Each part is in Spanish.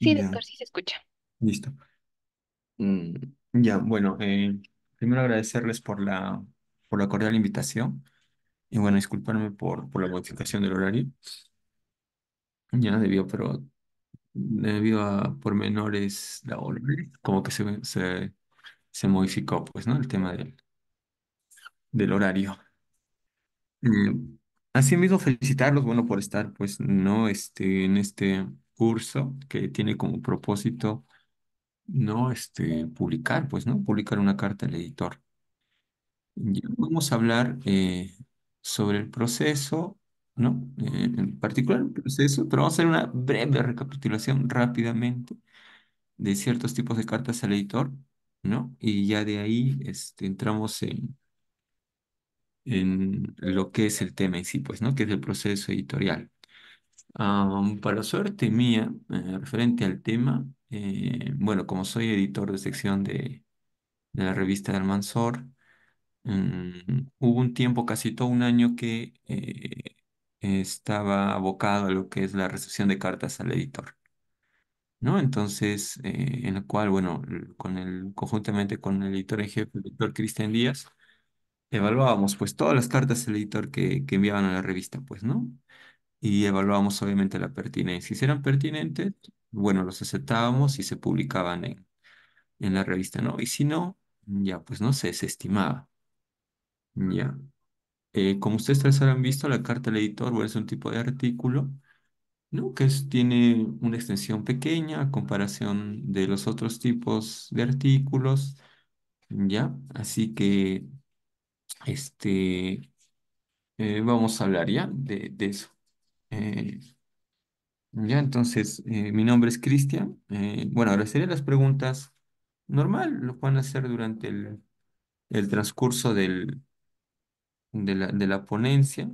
Sí, sí se escucha. listo. Mm, ya, bueno, eh, primero agradecerles por la, por la cordial invitación y bueno, disculparme por, por la modificación del horario. Ya debió, pero debido a pormenores como que se, se, modificó, pues, ¿no? El tema del, del horario. Mm, mismo, felicitarlos, bueno, por estar, pues, no, este, en este curso que tiene como propósito, no, este, publicar, pues, ¿no? Publicar una carta al editor. vamos a hablar eh, sobre el proceso, ¿no? Eh, en particular el proceso, pero vamos a hacer una breve recapitulación rápidamente de ciertos tipos de cartas al editor, ¿no? Y ya de ahí, este, entramos en en lo que es el tema en sí, pues, ¿no? Que es el proceso editorial. para suerte mía, eh, referente al tema, eh, bueno, como soy editor de sección de, de la revista del Mansor, mm, hubo un tiempo, casi todo un año, que eh, estaba abocado a lo que es la recepción de cartas al editor. ¿no? Entonces, eh, en el cual, bueno, con el, conjuntamente con el editor en jefe, el doctor Cristian Díaz, evaluábamos pues todas las cartas del editor que, enviaban a la revista, pues, ¿no? Y evaluábamos obviamente la pertinencia. Si eran pertinentes, bueno, los aceptábamos y se publicaban en, en la revista, ¿no? Y si no, ya pues no se desestimaba Ya. Eh, como ustedes tres habrán visto, la carta del editor bueno, es un tipo de artículo, ¿no? Que tiene una extensión pequeña a comparación de los otros tipos de artículos, ¿ya? Así que este, eh, vamos a hablar ya de, eso. Eh, ya, entonces, eh, mi nombre es Cristian. bueno, ahora serían las preguntas normal, lo pueden hacer durante el, el transcurso del, de, la, de la ponencia.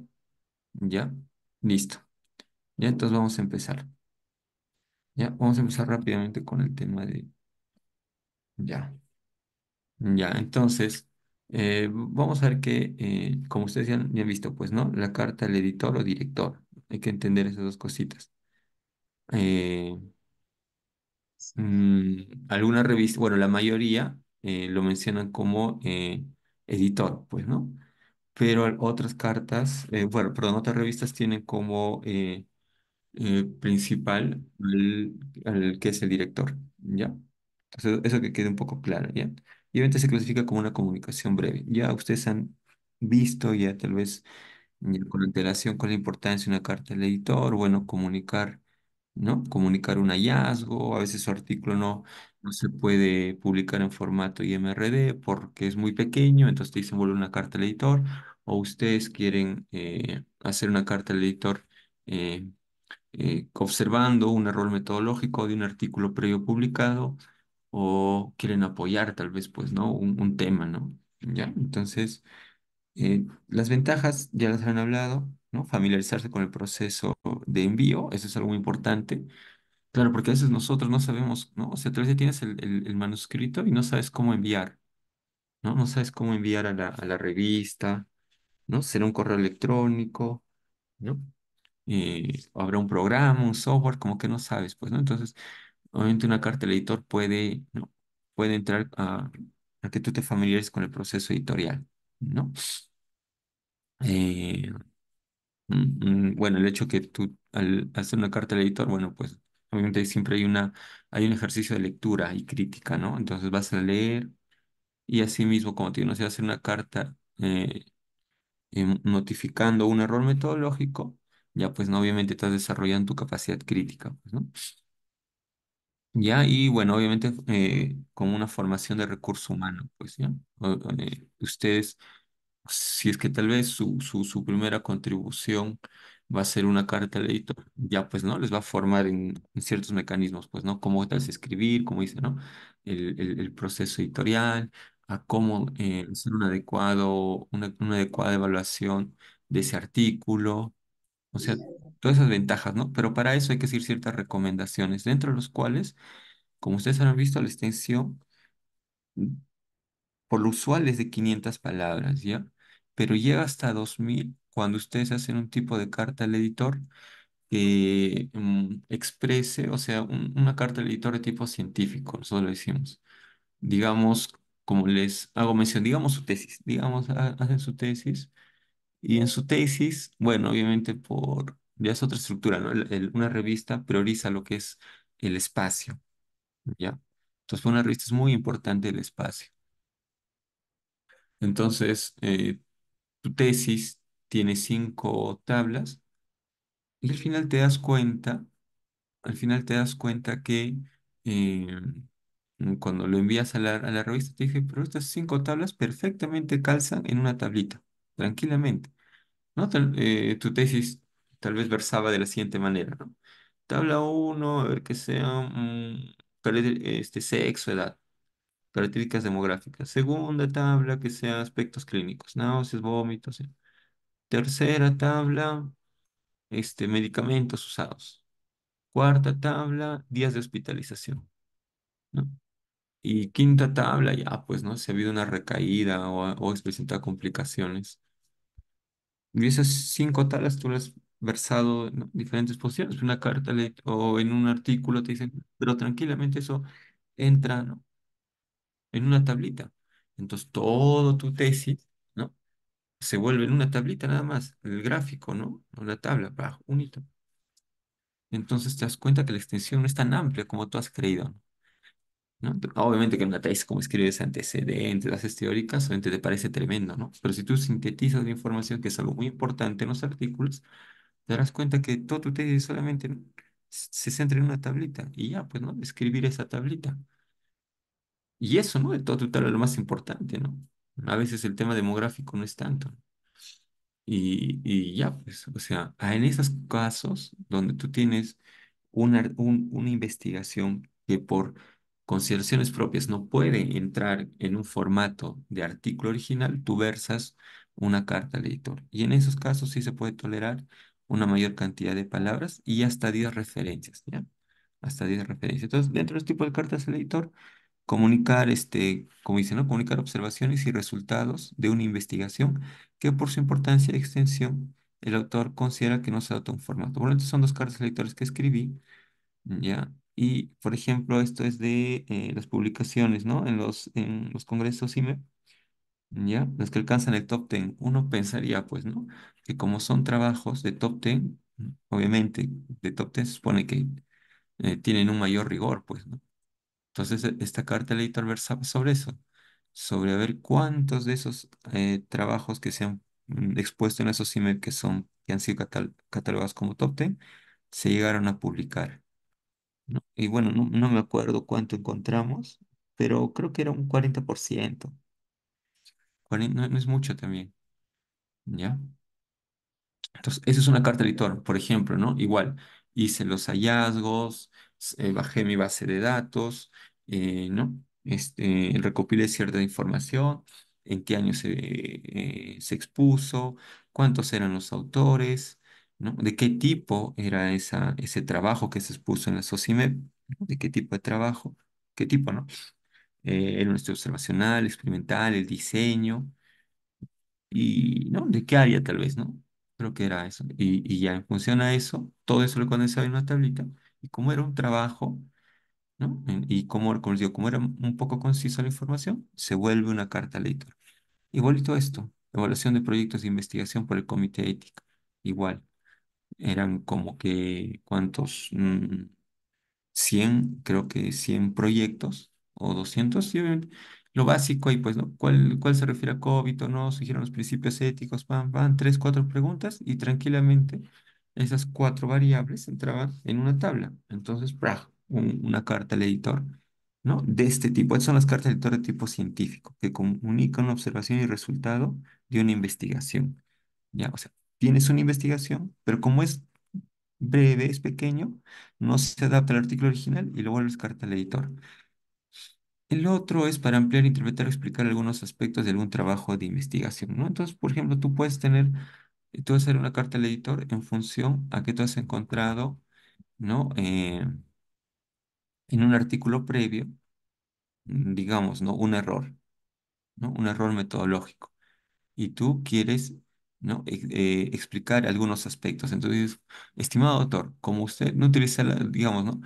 Ya, listo. Ya, entonces vamos a empezar. Ya, vamos a empezar rápidamente con el tema de... Ya. Ya, entonces... Eh, vamos a ver que, eh, como ustedes ya han, visto, pues, ¿no? La carta al editor o director. Hay que entender esas dos cositas. Eh, mm, algunas revistas, bueno, la mayoría lo mencionan como editor, pues, ¿no? Pero otras cartas, bueno, perdón, otras revistas tienen como principal El que es el director, ¿ya? Entonces, eso que quede un poco claro, ¿ya? Y obviamente se clasifica como una comunicación breve. Ya ustedes han visto, ya tal vez con la antelación, con la importancia de una carta del editor, bueno, comunicar, ¿no? Comunicar un hallazgo, a veces su artículo no, no se puede publicar en formato IMRD porque es muy pequeño, entonces te dicen vuelve una carta al editor, o ustedes quieren eh, hacer una carta al editor eh, eh, observando un error metodológico de un artículo previo publicado, o quieren apoyar tal vez, pues, ¿no? Un, tema, ¿no? ¿Ya? Entonces, eh, las ventajas ya las han hablado, ¿no? Familiarizarse con el proceso de envío, eso es algo muy importante. Claro, porque a veces nosotros no sabemos, ¿no? O sea, tal vez ya tienes el, manuscrito y no sabes cómo enviar, ¿no? No sabes cómo enviar a la, a la revista, ¿no? Será un correo electrónico, ¿no? O eh, habrá un programa, un software, como que no sabes, pues, ¿no? Entonces, Obviamente una carta al editor puede, puede entrar a, que tú te familiarices con el proceso editorial, ¿no? Eh, mm, mm, bueno, el hecho que tú al hacer una carta al editor, bueno, pues obviamente siempre hay una hay un ejercicio de lectura y crítica, ¿no? Entonces vas a leer y así mismo como te que hacer una carta eh, em, notificando un error metodológico, ya pues no obviamente estás desarrollando tu capacidad crítica, pues, ¿no? Ya, y bueno, obviamente eh, como una formación de recurso humano, pues ya. Eh, ustedes, si es que tal vez su, su, primera contribución va a ser una carta al editor, ya pues, ¿no? Les va a formar en, ciertos mecanismos, pues, ¿no? Cómo tal es escribir, como dice, ¿no? El, el, proceso editorial, a cómo eh, hacer un adecuado, una, una adecuada evaluación de ese artículo. O sea, todas esas ventajas, ¿no? Pero para eso hay que seguir ciertas recomendaciones, dentro de los cuales, como ustedes han visto, la extensión mm, por lo usual es de 500 palabras, ¿ya? Pero llega hasta 2000 cuando ustedes hacen un tipo de carta al editor que mm, exprese, o sea, una carta al editor de tipo científico, nosotros lo decimos. Digamos, como les hago mención, digamos su tesis, digamos, hacen su tesis. Y en su tesis, bueno, obviamente por ya es otra estructura, ¿no? una revista prioriza lo que es el espacio, ¿ya? Entonces, para una revista es muy importante el espacio. Entonces, eh, tu tesis tiene cinco tablas y al final te das cuenta, al final te das cuenta que em, cuando lo envías a la, revista te dije, pero estas cinco tablas perfectamente calzan en una tablita, tranquilamente. ¿No? Eh, tu tesis tal vez versaba de la siguiente manera, ¿no? Tabla 1, a ver que sea mm, este, sexo, edad, características demográficas. Segunda tabla, que sea aspectos clínicos, náuseas, vómitos. Tercera tabla, este, medicamentos usados. Cuarta tabla, días de hospitalización. Y quinta tabla, ya pues, ¿no? Si ha habido una recaída o, o complicaciones. Y esas cinco tablas tú las versado en diferentes posiciones, una carta o en un artículo te dicen, pero tranquilamente eso entra ¿no? en una tablita. Entonces, todo tu tesis, ¿no? Se vuelve en una tablita nada más, el gráfico, ¿no? Una tabla, para, un Entonces te das cuenta que la extensión no es tan amplia como tú has creído, ¿no? Obviamente que en una tesis, como escribes antecedentes, las teóricas, obviamente te parece tremendo, ¿no? Pero si tú sintetizas la información, que es algo muy importante en los artículos, te darás cuenta que todo tu tesis solamente se centra en una tablita y ya, pues, ¿no? Escribir esa tablita. Y eso, ¿no? De todo tu tabla es lo más importante, ¿no? A veces el tema demográfico no es tanto. Y, y ya, pues, o sea, ah, en esos casos donde tú tienes una, una investigación que por consideraciones propias no puede entrar en un formato de artículo original, tú versas una carta al editor. Y en esos casos sí se puede tolerar una mayor cantidad de palabras y hasta 10 referencias, ¿ya? Hasta 10 referencias. Entonces, dentro de este tipo de cartas al editor, comunicar, este, como dice, ¿no? Comunicar observaciones y resultados de una investigación que por su importancia y extensión el autor considera que no se adopta un formato. Bueno, entonces son dos cartas lectores que escribí, ¿ya? Y, por ejemplo, esto es de eh, las publicaciones, ¿no? En los, en los congresos me ¿ya? Las que alcanzan el top ten, Uno pensaría, pues, ¿no? como son trabajos de top ten obviamente de top ten supone que eh, tienen un mayor rigor, pues, ¿no? Entonces, e, esta carta del editor versaba sobre eso, sobre a ver cuántos de esos eh, trabajos que se han mm, expuesto en esos CIME que, son, que han sido catalogados como top ten se llegaron a publicar. Y bueno, no, me acuerdo cuánto encontramos, pero creo que era un 40%. no es mucho también. ¿Ya? Entonces, esa es una carta de editor, por ejemplo, ¿no? Igual, hice los hallazgos, eh, bajé mi base de datos, eh, ¿no? Este, recopilé cierta información, en qué año se, eh, se expuso, cuántos eran los autores, ¿no? De qué tipo era esa, ese trabajo que se expuso en la SOCIMEP, De qué tipo de trabajo, qué tipo, ¿no? era un estudio observacional, experimental, el diseño, y, ¿no? De qué área tal vez, ¿no? Creo que era eso. Y, ya en función a eso, todo eso lo condensaba en una tablita. Y como era un trabajo, ¿no? Y como, como, era un poco concisa la información, se vuelve una carta al editor. Igualito esto, evaluación de proyectos de investigación por el comité ético. Igual, eran como que, ¿cuántos? 100, mm, creo que 100 proyectos o 200, y lo básico y pues, ¿no? ¿Cuál, cuál se refiere a COVID o no? ¿Siguieron los principios éticos? Van, van, tres, cuatro preguntas y tranquilamente esas cuatro variables entraban en una tabla. Entonces, ¡bra! una carta al editor, ¿no? De este tipo. Estas son las cartas al editor de tipo científico, que comunican la observación y resultado de una investigación. Ya, o sea, tienes una investigación, pero como es breve, es pequeño, no se adapta al artículo original y luego vuelves carta al editor. El otro es para ampliar, interpretar o explicar algunos aspectos de algún trabajo de investigación, ¿no? Entonces, por ejemplo, tú puedes tener, eh, tú vas a hacer una carta al editor en función a que tú has encontrado, ¿no? Eh, en un artículo previo, mm, digamos, ¿no? Un error, ¿no? Un error metodológico. Y tú quieres ¿no? Eh, explicar algunos aspectos. Entonces, estimado doctor, como usted no utiliza, digamos, ¿no?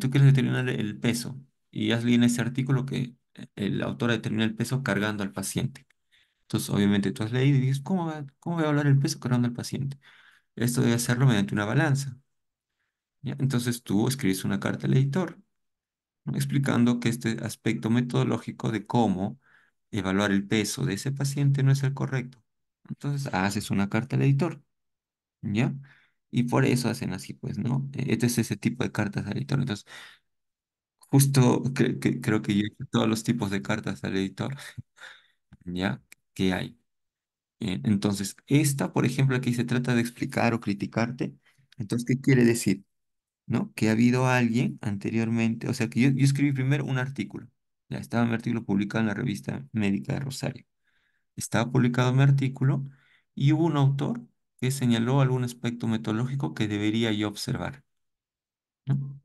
tú quieres determinar el peso y leído en ese artículo que eh, el autor determina el peso cargando al paciente. Entonces, obviamente, tú has leído y dices, ¿cómo, cómo voy a evaluar el peso cargando al paciente? Esto debe hacerlo mediante una balanza. ¿Ya? Entonces, tú escribes una carta al editor explicando que este aspecto metodológico de cómo evaluar el peso de ese paciente no es el correcto. Entonces, haces una carta al editor. ¿Ya? Y por eso hacen así, pues, ¿no? E, este es ese tipo de cartas al editor. Entonces, Justo creo que yo he hecho todos los tipos de cartas al editor, ¿ya? ¿Qué hay. Eh, entonces, esta, por ejemplo, aquí se trata de explicar o criticarte. Entonces, ¿qué quiere decir? ¿No? Que ha habido alguien anteriormente, o sea, que yo, yo escribí primero un artículo. Ya estaba mi artículo publicado en la revista médica de Rosario. Estaba publicado mi artículo y hubo un autor que señaló algún aspecto metodológico que debería yo observar.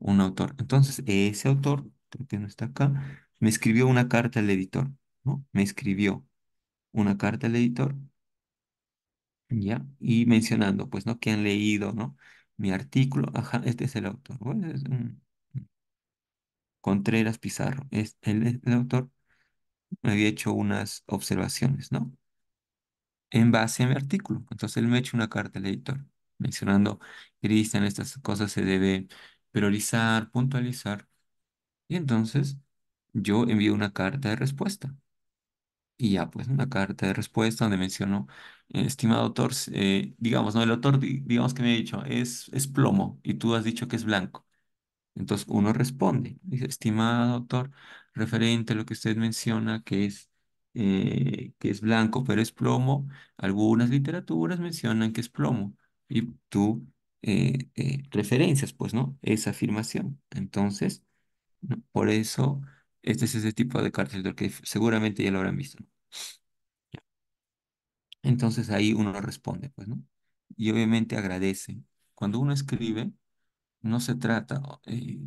Un autor. Entonces, ese autor, que no está acá, me escribió una carta al editor, ¿no? Me escribió una carta al editor, ¿ya? Y mencionando, pues, ¿no? Que han leído, ¿no? Mi artículo, ajá, este es el autor. Contreras Pizarro, es el, autor, me había hecho unas observaciones, ¿no? En base a mi artículo. Entonces él me ha hecho una carta al editor mencionando, Cristian, estas cosas se deben priorizar, puntualizar. Y entonces yo envío una carta de respuesta. Y ya, pues, una carta de respuesta donde menciono, estimado autor, eh, digamos, ¿no? El autor, digamos que me ha dicho, es, es plomo y tú has dicho que es blanco. Entonces uno responde, dice, estimado doctor, referente a lo que usted menciona, que es, eh, que es blanco, pero es plomo, algunas literaturas mencionan que es plomo. Y tú eh, eh, referencias, pues, ¿no? Esa afirmación. Entonces, por eso, este es ese tipo de cartel que seguramente ya lo habrán visto. ¿no? Entonces ahí uno responde, pues, ¿no? Y obviamente agradece. Cuando uno escribe, no se trata eh,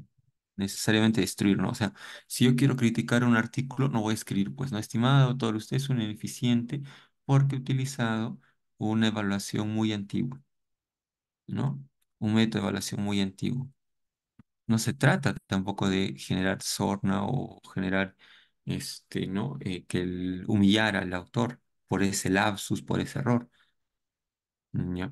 necesariamente de destruir, ¿no? O sea, si yo quiero criticar un artículo, no voy a escribir, pues, no, estimado, todo usted es un ineficiente porque ha utilizado una evaluación muy antigua. Un método de evaluación muy antiguo. No se trata tampoco de generar sorna o generar este, ¿no? Eh, que al autor por ese lapsus, por ese error. Mm,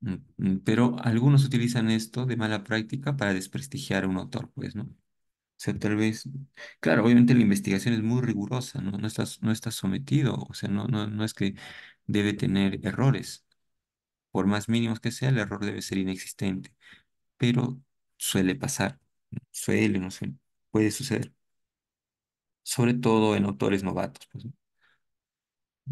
mm, pero algunos utilizan esto de mala práctica para desprestigiar a un autor, pues, ¿no? O sea, tal vez, claro, obviamente la investigación es muy rigurosa, ¿no? No está, no sometido, o sea, no, no es que debe tener errores, por más mínimos que sea, el error debe ser inexistente. Pero suele pasar, suele, no sé, puede suceder. Sobre todo en autores novatos. Pues,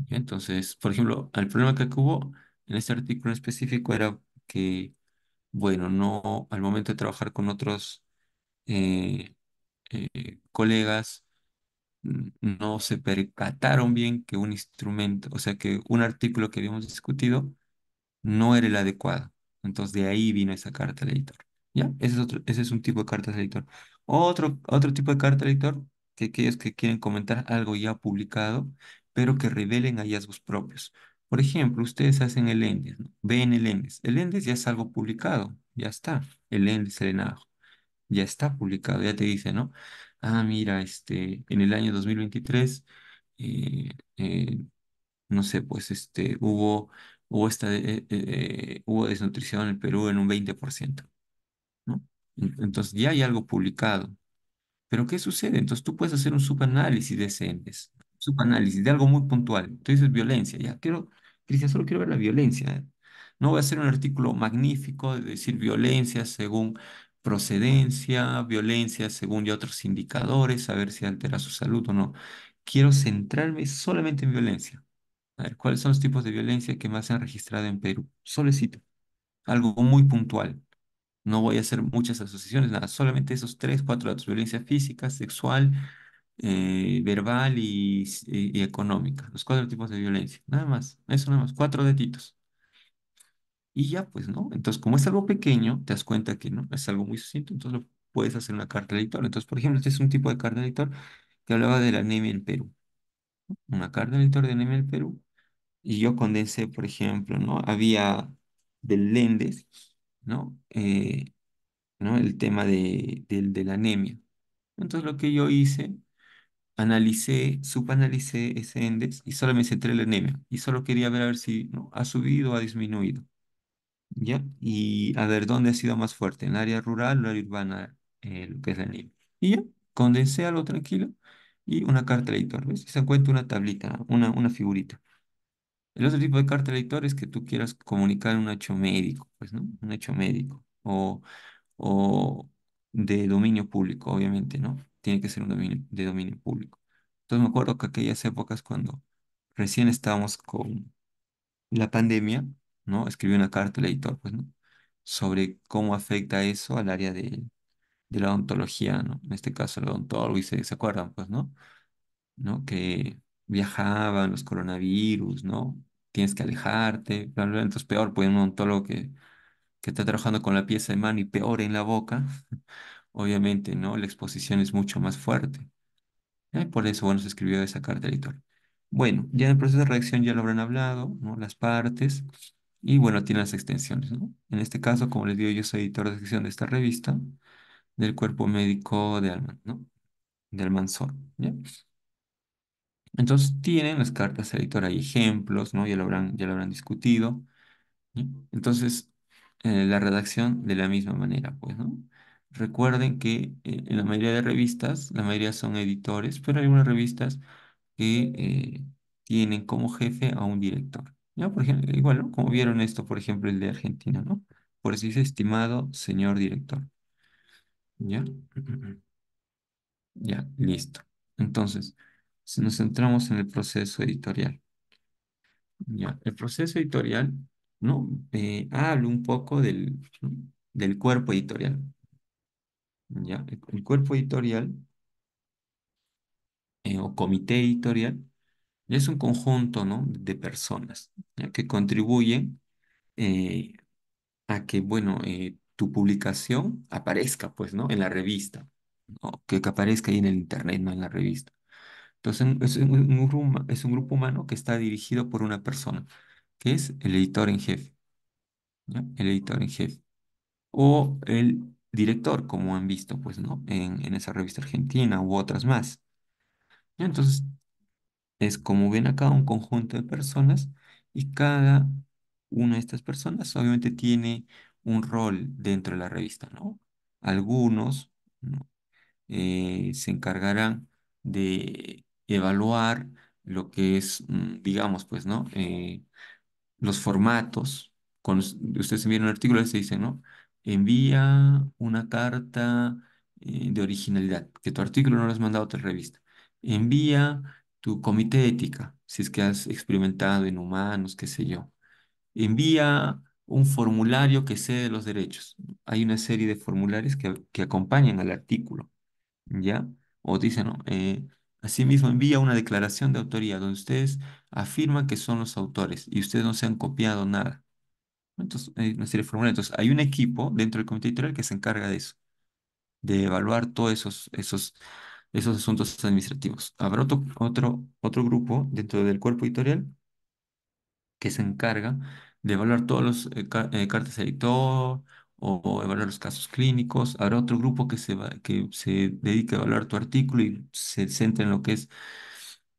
Entonces, por ejemplo, el problema que hubo en este artículo en específico era que, bueno, no al momento de trabajar con otros eh, eh, colegas, no se percataron bien que un instrumento, o sea, que un artículo que habíamos discutido no era el adecuado. Entonces de ahí vino esa carta al editor. ¿Ya? Ese es, otro, ese es un tipo de carta al editor. Otro, otro tipo de carta al editor, que aquellos que quieren comentar algo ya publicado, pero que revelen hallazgos propios. Por ejemplo, ustedes hacen el ENDES, ¿no? ven el ENDES. El ENDES ya es algo publicado, ya está. El ENDES, el ya está publicado, ya te dice, ¿no? Ah, mira, este, en el año 2023, eh, eh, no sé, pues este, hubo hubo, eh, eh, eh, hubo desnutrición en el Perú en un 20%. ¿no? Entonces ya hay algo publicado. Pero ¿qué sucede? Entonces tú puedes hacer un subanálisis de ese super subanálisis de algo muy puntual. entonces violencia, ya quiero, Cristian, solo quiero ver la violencia. No voy a hacer un artículo magnífico de decir violencia según procedencia, violencia según otros indicadores, a ver si altera su salud o no. Quiero centrarme solamente en violencia. A ver, ¿cuáles son los tipos de violencia que más se han registrado en Perú? Solecito. Algo muy puntual. No voy a hacer muchas asociaciones, nada. Solamente esos tres, cuatro datos. Violencia física, sexual, eh, verbal y, económica. Los cuatro tipos de violencia. Nada más. Eso nada más. Cuatro detitos. Y ya, pues, ¿no? Entonces, como es algo pequeño, te das cuenta que no es algo muy sucinto, entonces lo puedes hacer una carta de editor. Entonces, por ejemplo, este es un tipo de carta de editor que hablaba de la anemia en Perú. Una carta de editor de anemia en Perú y yo condensé, por ejemplo, ¿no? Había del Lendes, ¿no? Eh, ¿no? El tema de, del de, la anemia. Entonces lo que yo hice, analicé, subanalicé ese Endes y solo me centré en la anemia. Y solo quería ver a ver si ¿no? ha subido o ha disminuido. ¿Ya? Y a ver dónde ha sido más fuerte, en área rural o área urbana, eh, lo que es la anemia. Y ya, condensé algo tranquilo y una carta de editor, ¿ves? se encuentra una tablita, una, una figurita. El otro tipo de carta lector es que tú quieras comunicar un hecho médico, pues, ¿no? Un hecho médico o, o de dominio público, obviamente, ¿no? Tiene que ser un dominio de dominio público. Entonces me acuerdo que aquellas épocas cuando recién estábamos con la pandemia, ¿no? Escribí una carta al editor, pues, ¿no? Sobre cómo afecta eso al área de, la odontología, ¿no? En este caso, la odontólogo, se, acuerdan, pues, ¿no? ¿No? Que viajaban los coronavirus, ¿no? tienes que alejarte, entonces peor, pues un odontólogo que, que está trabajando con la pieza de mano y peor en la boca, obviamente, ¿no? La exposición es mucho más fuerte. Y eh, por eso, bueno, se escribió esa carta al editor. Bueno, ya en el proceso de reacción ya lo habrán hablado, ¿no? Las partes. Y bueno, tiene las extensiones, ¿no? En este caso, como les digo, yo soy editor de sección de esta revista del cuerpo médico de Alman, ¿no? De Almanzor, ¿ya? Entonces tienen las cartas editora y ejemplos, ¿no? Ya lo habrán, ya lo habrán discutido. Entonces, eh, la redacción de la misma manera, pues, ¿no? Recuerden que eh, en la mayoría de revistas, la mayoría son editores, pero hay unas revistas que eh, tienen como jefe a un director. ¿ya? Por ejemplo, igual, ¿no? Como vieron esto, por ejemplo, el de Argentina, ¿no? Por eso dice, estimado señor director. ¿Ya? Ya, listo. Entonces, si nos centramos en el proceso editorial. Ya, el proceso editorial ¿no? Eh, un poco del, del cuerpo editorial. ¿Ya? El, cuerpo editorial eh, o comité editorial es un conjunto ¿no? de personas que contribuyen eh, a que, bueno, tu publicación aparezca, pues, ¿no? En la revista, que, que aparezca ahí en el internet, no en la revista. Entonces, es un, grupo, humano que está dirigido por una persona, que es el editor en jefe. El editor en jefe. O el director, como han visto, pues, ¿no? En, esa revista argentina u otras más. Entonces, es como ven acá un conjunto de personas y cada una de estas personas obviamente tiene un rol dentro de la revista, ¿no? Algunos ¿no? Eh, se encargarán de evaluar lo que es, mm, digamos, pues, ¿no? Eh, los formatos. Cuando ustedes envían un artículo, se dice, ¿no? Envía una carta eh, de originalidad, que tu artículo no lo has mandado a otra revista. Envía tu comité ética, si es que has experimentado en humanos, qué sé yo. Envía un formulario que de los derechos. Hay una serie de formularios que, acompañan al artículo, ¿ya? O dicen, ¿no? Eh, Asimismo, envía una declaración de autoría donde ustedes afirman que son los autores y ustedes no se han copiado nada. Entonces, serie de Entonces, hay un equipo dentro del comité editorial que se encarga de eso, de evaluar todos esos, esos, esos asuntos administrativos. Habrá otro, otro, otro grupo dentro del cuerpo editorial que se encarga de evaluar todos los eh, eh, cartas cartas editor, o evaluar los casos clínicos. Habrá otro grupo que se, que se dedica a evaluar tu artículo y se centra en lo que es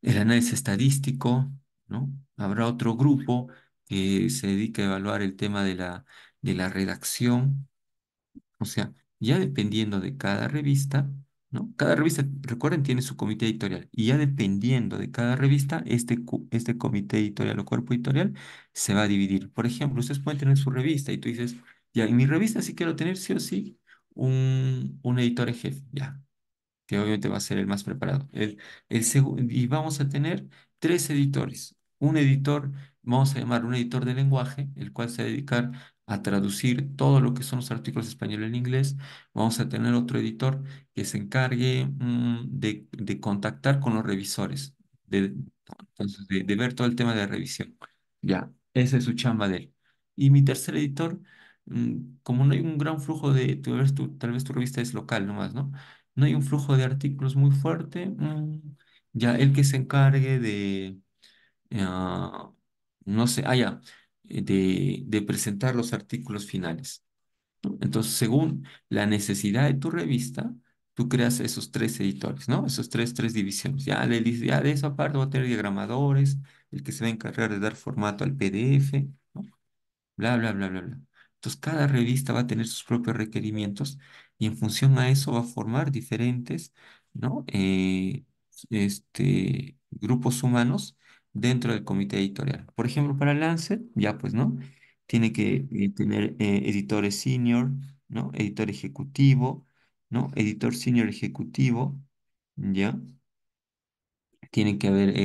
el análisis estadístico, ¿no? Habrá otro grupo que se dedica a evaluar el tema de la, de la redacción. O sea, ya dependiendo de cada revista, ¿no? Cada revista, recuerden, tiene su comité editorial y ya dependiendo de cada revista, este, este comité editorial o cuerpo editorial se va a dividir. Por ejemplo, ustedes pueden tener su revista y tú dices, ya, y mi revista sí quiero tener sí o sí un, un editor en jefe, ya, que obviamente va a ser el más preparado. El, el y vamos a tener tres editores. Un editor, vamos a llamar un editor de lenguaje, el cual se va a dedicar a traducir todo lo que son los artículos español en inglés. Vamos a tener otro editor que se encargue mm, de, de, contactar con los revisores, de, de, ver todo el tema de revisión. Ya, esa es su chamba de él. Y mi tercer editor Mm, como no hay un gran flujo de, tal vez tu, tal vez tu revista es local nomás, ¿no? No hay un flujo de artículos muy fuerte, mm, ya el que se encargue de, ah, no sé, ah, eh, de, de presentar los artículos finales. Entonces, según la necesidad de tu revista, tú creas esos tres editores, ¿no? Esos tres, tres divisiones. Ya le dice, ya de esa parte va a tener diagramadores, el que se va a encargar de dar formato al PDF, ¿no? Bla, bla, bla, bla, bla. Entonces, cada revista va a tener sus propios requerimientos y en función a eso va a formar diferentes, ¿no? Eh, este, grupos humanos dentro del comité editorial. Por ejemplo, para Lancet, ya pues, ¿no? Tiene que eh, tener eh, editores senior, ¿no? Editor ejecutivo, ¿no? Editor senior ejecutivo, ¿ya? Tiene que haber,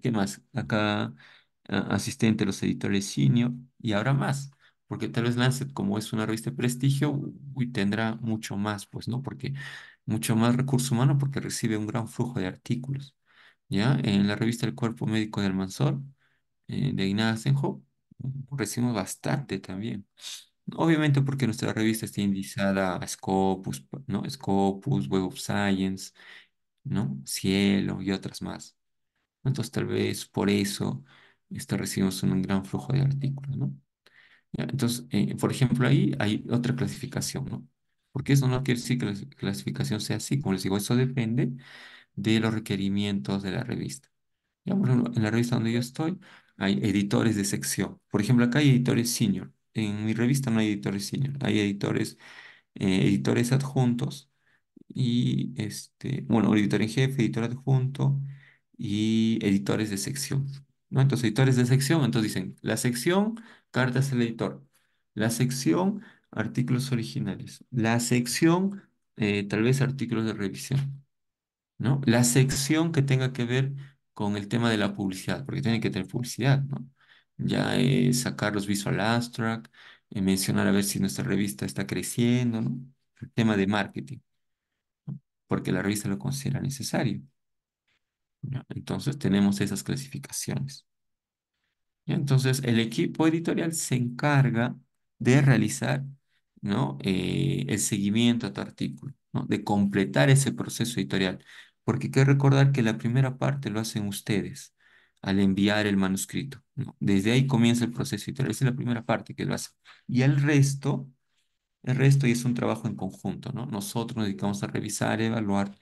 ¿qué más? Acá asistente, los editores senior y ahora más, porque tal vez Lancet, como es una revista de prestigio, tendrá mucho más, pues, ¿no? Porque mucho más recurso humano porque recibe un gran flujo de artículos, ¿ya? En la revista El Cuerpo Médico del Mansor... de eh, Inada Senjo, recibimos bastante también. Obviamente porque nuestra revista está indizada a Scopus, ¿no? Scopus, Web of Science, ¿no? Cielo y otras más. Entonces tal vez por eso está, recibimos un gran flujo de artículos, ¿no? Entonces, eh, por ejemplo, ahí hay otra clasificación, ¿no? Porque eso no quiere decir que la clasificación sea así, como les digo, eso depende de los requerimientos de la revista. en la revista donde yo estoy hay editores de sección. Por ejemplo, acá hay editores senior. En mi revista no hay editores senior, hay editores, eh, editores adjuntos y este, bueno, editor en jefe, editor adjunto y editores de sección. Entonces, editores de sección, entonces dicen la sección, cartas al editor, la sección, artículos originales, la sección, eh, tal vez artículos de revisión, ¿no? La sección que tenga que ver con el tema de la publicidad, porque tiene que tener publicidad, ¿no? Ya eh, sacar los visual abstract, eh, mencionar a ver si nuestra revista está creciendo, ¿no? El tema de marketing, porque la revista lo considera necesario. Entonces tenemos esas clasificaciones. Entonces el equipo editorial se encarga de realizar ¿no? Eh, el seguimiento a tu artículo, ¿no? de completar ese proceso editorial. Porque hay que recordar que la primera parte lo hacen ustedes al enviar el manuscrito. Desde ahí comienza el proceso editorial. Esa es la primera parte que lo hacen. Y el resto, el resto es un trabajo en conjunto. ¿no? Nosotros nos dedicamos a revisar, evaluar.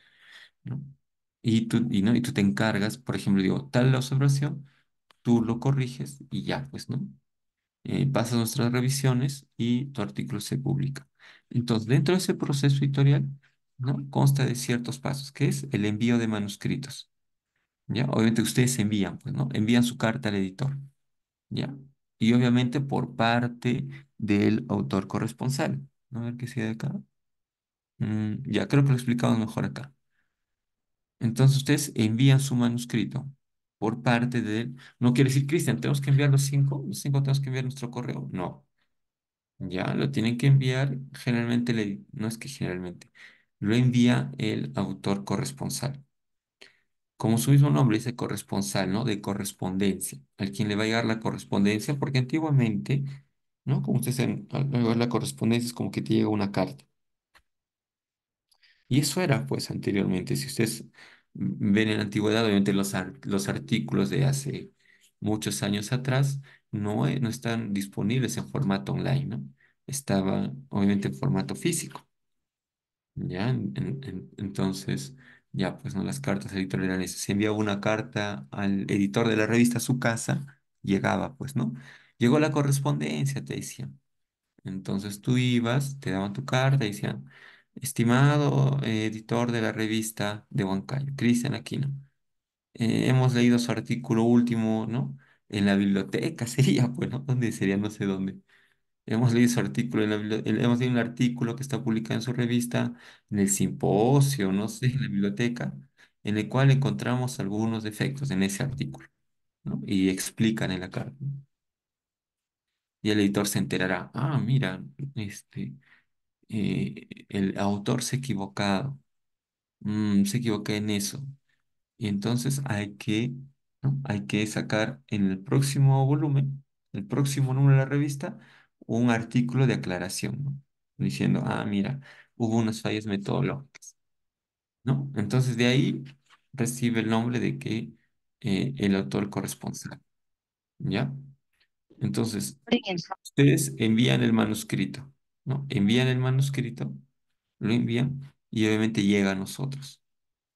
¿no? Y tú, y, ¿no? tú te encargas, por ejemplo, digo, tal la observación, tú lo corriges y ya, pues, ¿no? Eh, pasas nuestras revisiones y tu artículo se publica. Entonces, dentro de ese proceso editorial, ¿no? Consta de ciertos pasos, que es el envío de manuscritos. ¿Ya? Obviamente ustedes envían, pues, ¿no? Envían su carta al editor. ¿Ya? Y obviamente por parte del autor corresponsal. ¿no? A ver qué sigue acá. Mm, ya, creo que lo explicamos mejor acá. Entonces ustedes envían su manuscrito por parte de él. No quiere decir, Cristian, tenemos que enviar los cinco, los cinco tenemos que enviar nuestro correo. No. Ya lo tienen que enviar, generalmente, le, no es que generalmente, lo envía el autor corresponsal. Como su mismo nombre dice corresponsal, ¿no? De correspondencia, al quien le va a llegar la correspondencia, porque antiguamente, ¿no? Como ustedes saben, la correspondencia es como que te llega una carta. Y eso era pues anteriormente. Si ustedes ven en la antigüedad, obviamente los, artículos de hace muchos años atrás no, eh, no están disponibles en formato online, ¿no? Estaba obviamente en formato físico. ¿Ya? entonces, ya pues no las cartas editoriales. Se enviaba una carta al editor de la revista a su casa, llegaba pues, ¿no? Llegó la correspondencia, te decía Entonces tú ibas, te daban tu carta y decían, Estimado eh, editor de la revista de Huancayo, Cristian Aquino, eh, hemos leído su artículo último, ¿no? En la biblioteca sería, bueno, pues, ¿Dónde sería? No sé dónde. Hemos leído su artículo, en la, hemos leído un artículo que está publicado en su revista, en el simposio, no sé, en la biblioteca, en el cual encontramos algunos defectos en ese artículo, ¿no? Y explican en la carta. Y el editor se enterará, ah, mira, este eh, el autor se ha equivocado, mm, se equivoca en eso. Y entonces hay que, hay que sacar en el próximo volumen, el próximo número de la revista, un artículo de aclaración, ¿no? diciendo, ah, mira, hubo unas fallas metodológicas. ¿no? Entonces de ahí recibe el nombre de que eh, el autor corresponsal. ¿Ya? Entonces, ustedes envían el manuscrito. Envían el manuscrito, lo envían y obviamente llega a nosotros.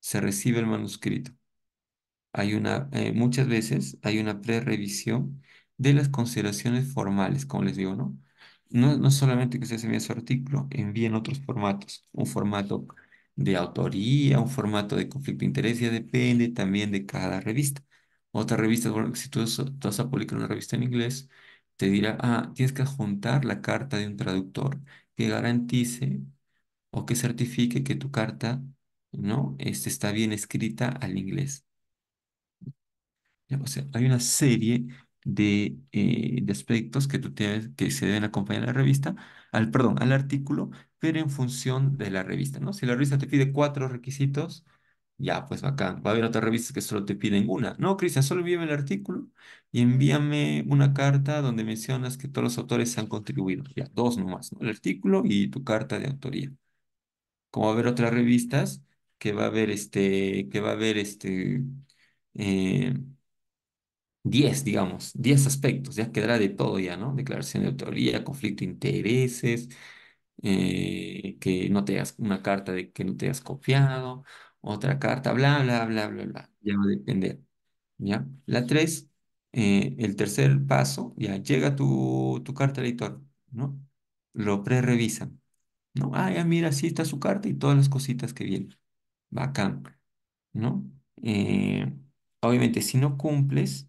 Se recibe el manuscrito. Hay una, eh, muchas veces hay una pre-revisión de las consideraciones formales, como les digo, ¿no? No, solamente que se envíe su artículo, envían otros formatos, un formato de autoría, un formato de conflicto de interés, ya depende también de cada revista. Otra revista, si tú, tú vas a publicar una revista en inglés, te dirá, ah, tienes que juntar la carta de un traductor que garantice o que certifique que tu carta, ¿no? Este, está bien escrita al inglés. O sea, hay una serie eh, de, aspectos que, tú tienes, que se deben acompañar a la revista, al, perdón, al artículo, pero en función de la revista, ¿no? Si la revista te pide cuatro requisitos, ya, pues acá. Va a haber otras revistas que solo te piden una. No, Cristian, solo envíame el artículo y envíame una carta donde mencionas que todos los autores han contribuido. Ya, dos nomás, ¿no? El artículo y tu carta de autoría. Como va a haber otras revistas que va a haber este, que va a haber este, eh, diez, 10, digamos, 10 aspectos, ya quedará de todo ya, ¿no? Declaración de autoría, conflicto de intereses, eh, que no te hayas, una carta de que no te hayas copiado, otra carta, bla, bla, bla, bla, bla. Ya va a depender. ¿Ya? La tres, eh, el tercer paso, ya llega tu, tu carta al editor, ¿no? Lo pre ¿No? Ah, ya mira, sí está su carta y todas las cositas que vienen. Bacán, ¿no? Eh, obviamente, si no cumples,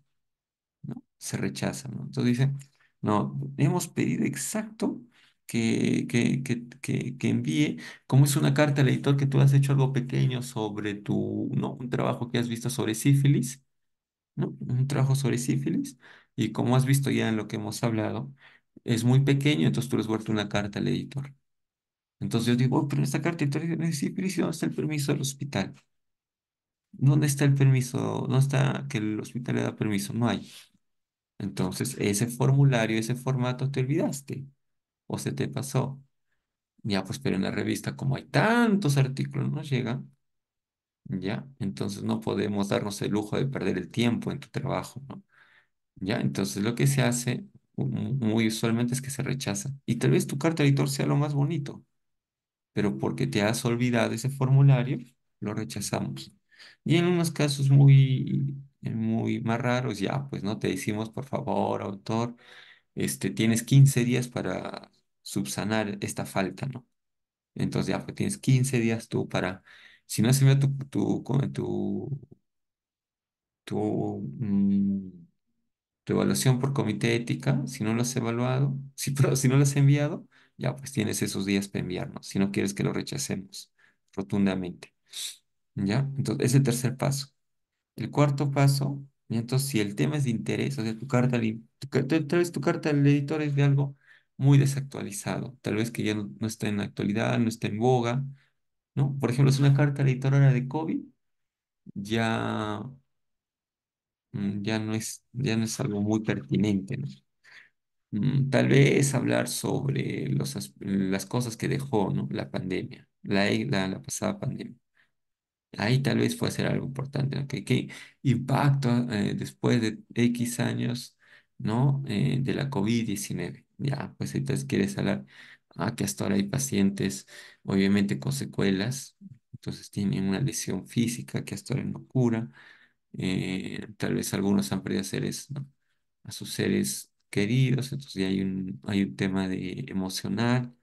¿no? Se rechaza, ¿no? Entonces dice, no, hemos pedido exacto que, que, envíe, como es una carta al editor que tú has hecho algo pequeño sobre tu, ¿no? un trabajo que has visto sobre sífilis, ¿no? Un trabajo sobre sífilis, y como has visto ya en lo que hemos hablado, es muy pequeño, entonces tú le has vuelto una carta al editor. Entonces yo digo, oh, pero en esta carta editor sífilis, ¿dónde está el permiso del hospital? ¿Dónde está el permiso? ¿Dónde está que el hospital le da permiso? No hay. Entonces, ese formulario, ese formato te olvidaste o se te pasó. Ya, pues, pero en la revista, como hay tantos artículos, no llegan. Ya, entonces no podemos darnos el lujo de perder el tiempo en tu trabajo, ¿no? Ya, entonces lo que se hace muy usualmente es que se rechaza. Y tal vez tu carta de editor sea lo más bonito, pero porque te has olvidado ese formulario, lo rechazamos. Y en unos casos muy, muy más raros, ya, pues no te decimos, por favor, autor, este, tienes 15 días para subsanar esta falta, ¿no? Entonces ya pues tienes 15 días tú para, si no has enviado tu, tu, tu, mm, tu, evaluación por comité ética, si no lo has evaluado, si, si no lo has enviado, ya pues tienes esos días para enviarnos, si no quieres que lo rechacemos rotundamente. ¿Ya? Entonces, es el tercer paso. El cuarto paso, y entonces si el tema es de interés, o sea, tu carta, al, tu carta al editor es de algo muy desactualizado, tal vez que ya no, está en la actualidad, no está en boga, ¿no? Por ejemplo, es una carta a de COVID, ya, mm, ya, no es, ya no es algo muy pertinente, ¿no? Mm, tal vez hablar sobre los, las cosas que dejó, ¿no? La pandemia, e, la, la, pasada pandemia. Ahí tal vez puede ser algo importante, ¿no? ¿Qué, impacto eh, después de X años, ¿no? Eh, de la COVID-19 ya, pues entonces quieres hablar, ah, que hasta ahora hay pacientes, obviamente con secuelas, entonces tienen una lesión física que hasta ahora no cura, eh, tal vez algunos han perdido seres, ¿no? a sus seres queridos, entonces ya hay un, hay un tema de emocional,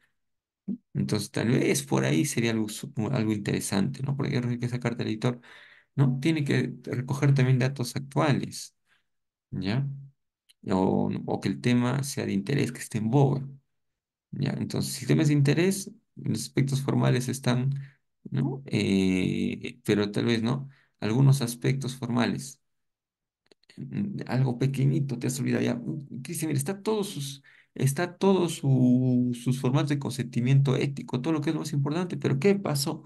entonces tal vez por ahí sería algo, interesante, ¿no? Porque hay que sacarte del editor, ¿no? Tiene que recoger también datos actuales, ¿ya? o, que el tema sea de interés, que esté en boga. ¿ya? Entonces, si el tema de interés, los aspectos formales están, ¿no? Eh, pero tal vez, ¿no? Algunos aspectos formales. Mm, algo pequeñito, te has olvidado ya. Mm, está todos sus, está todos su, sus formatos de consentimiento ético, todo lo que es lo más importante, pero ¿qué pasó?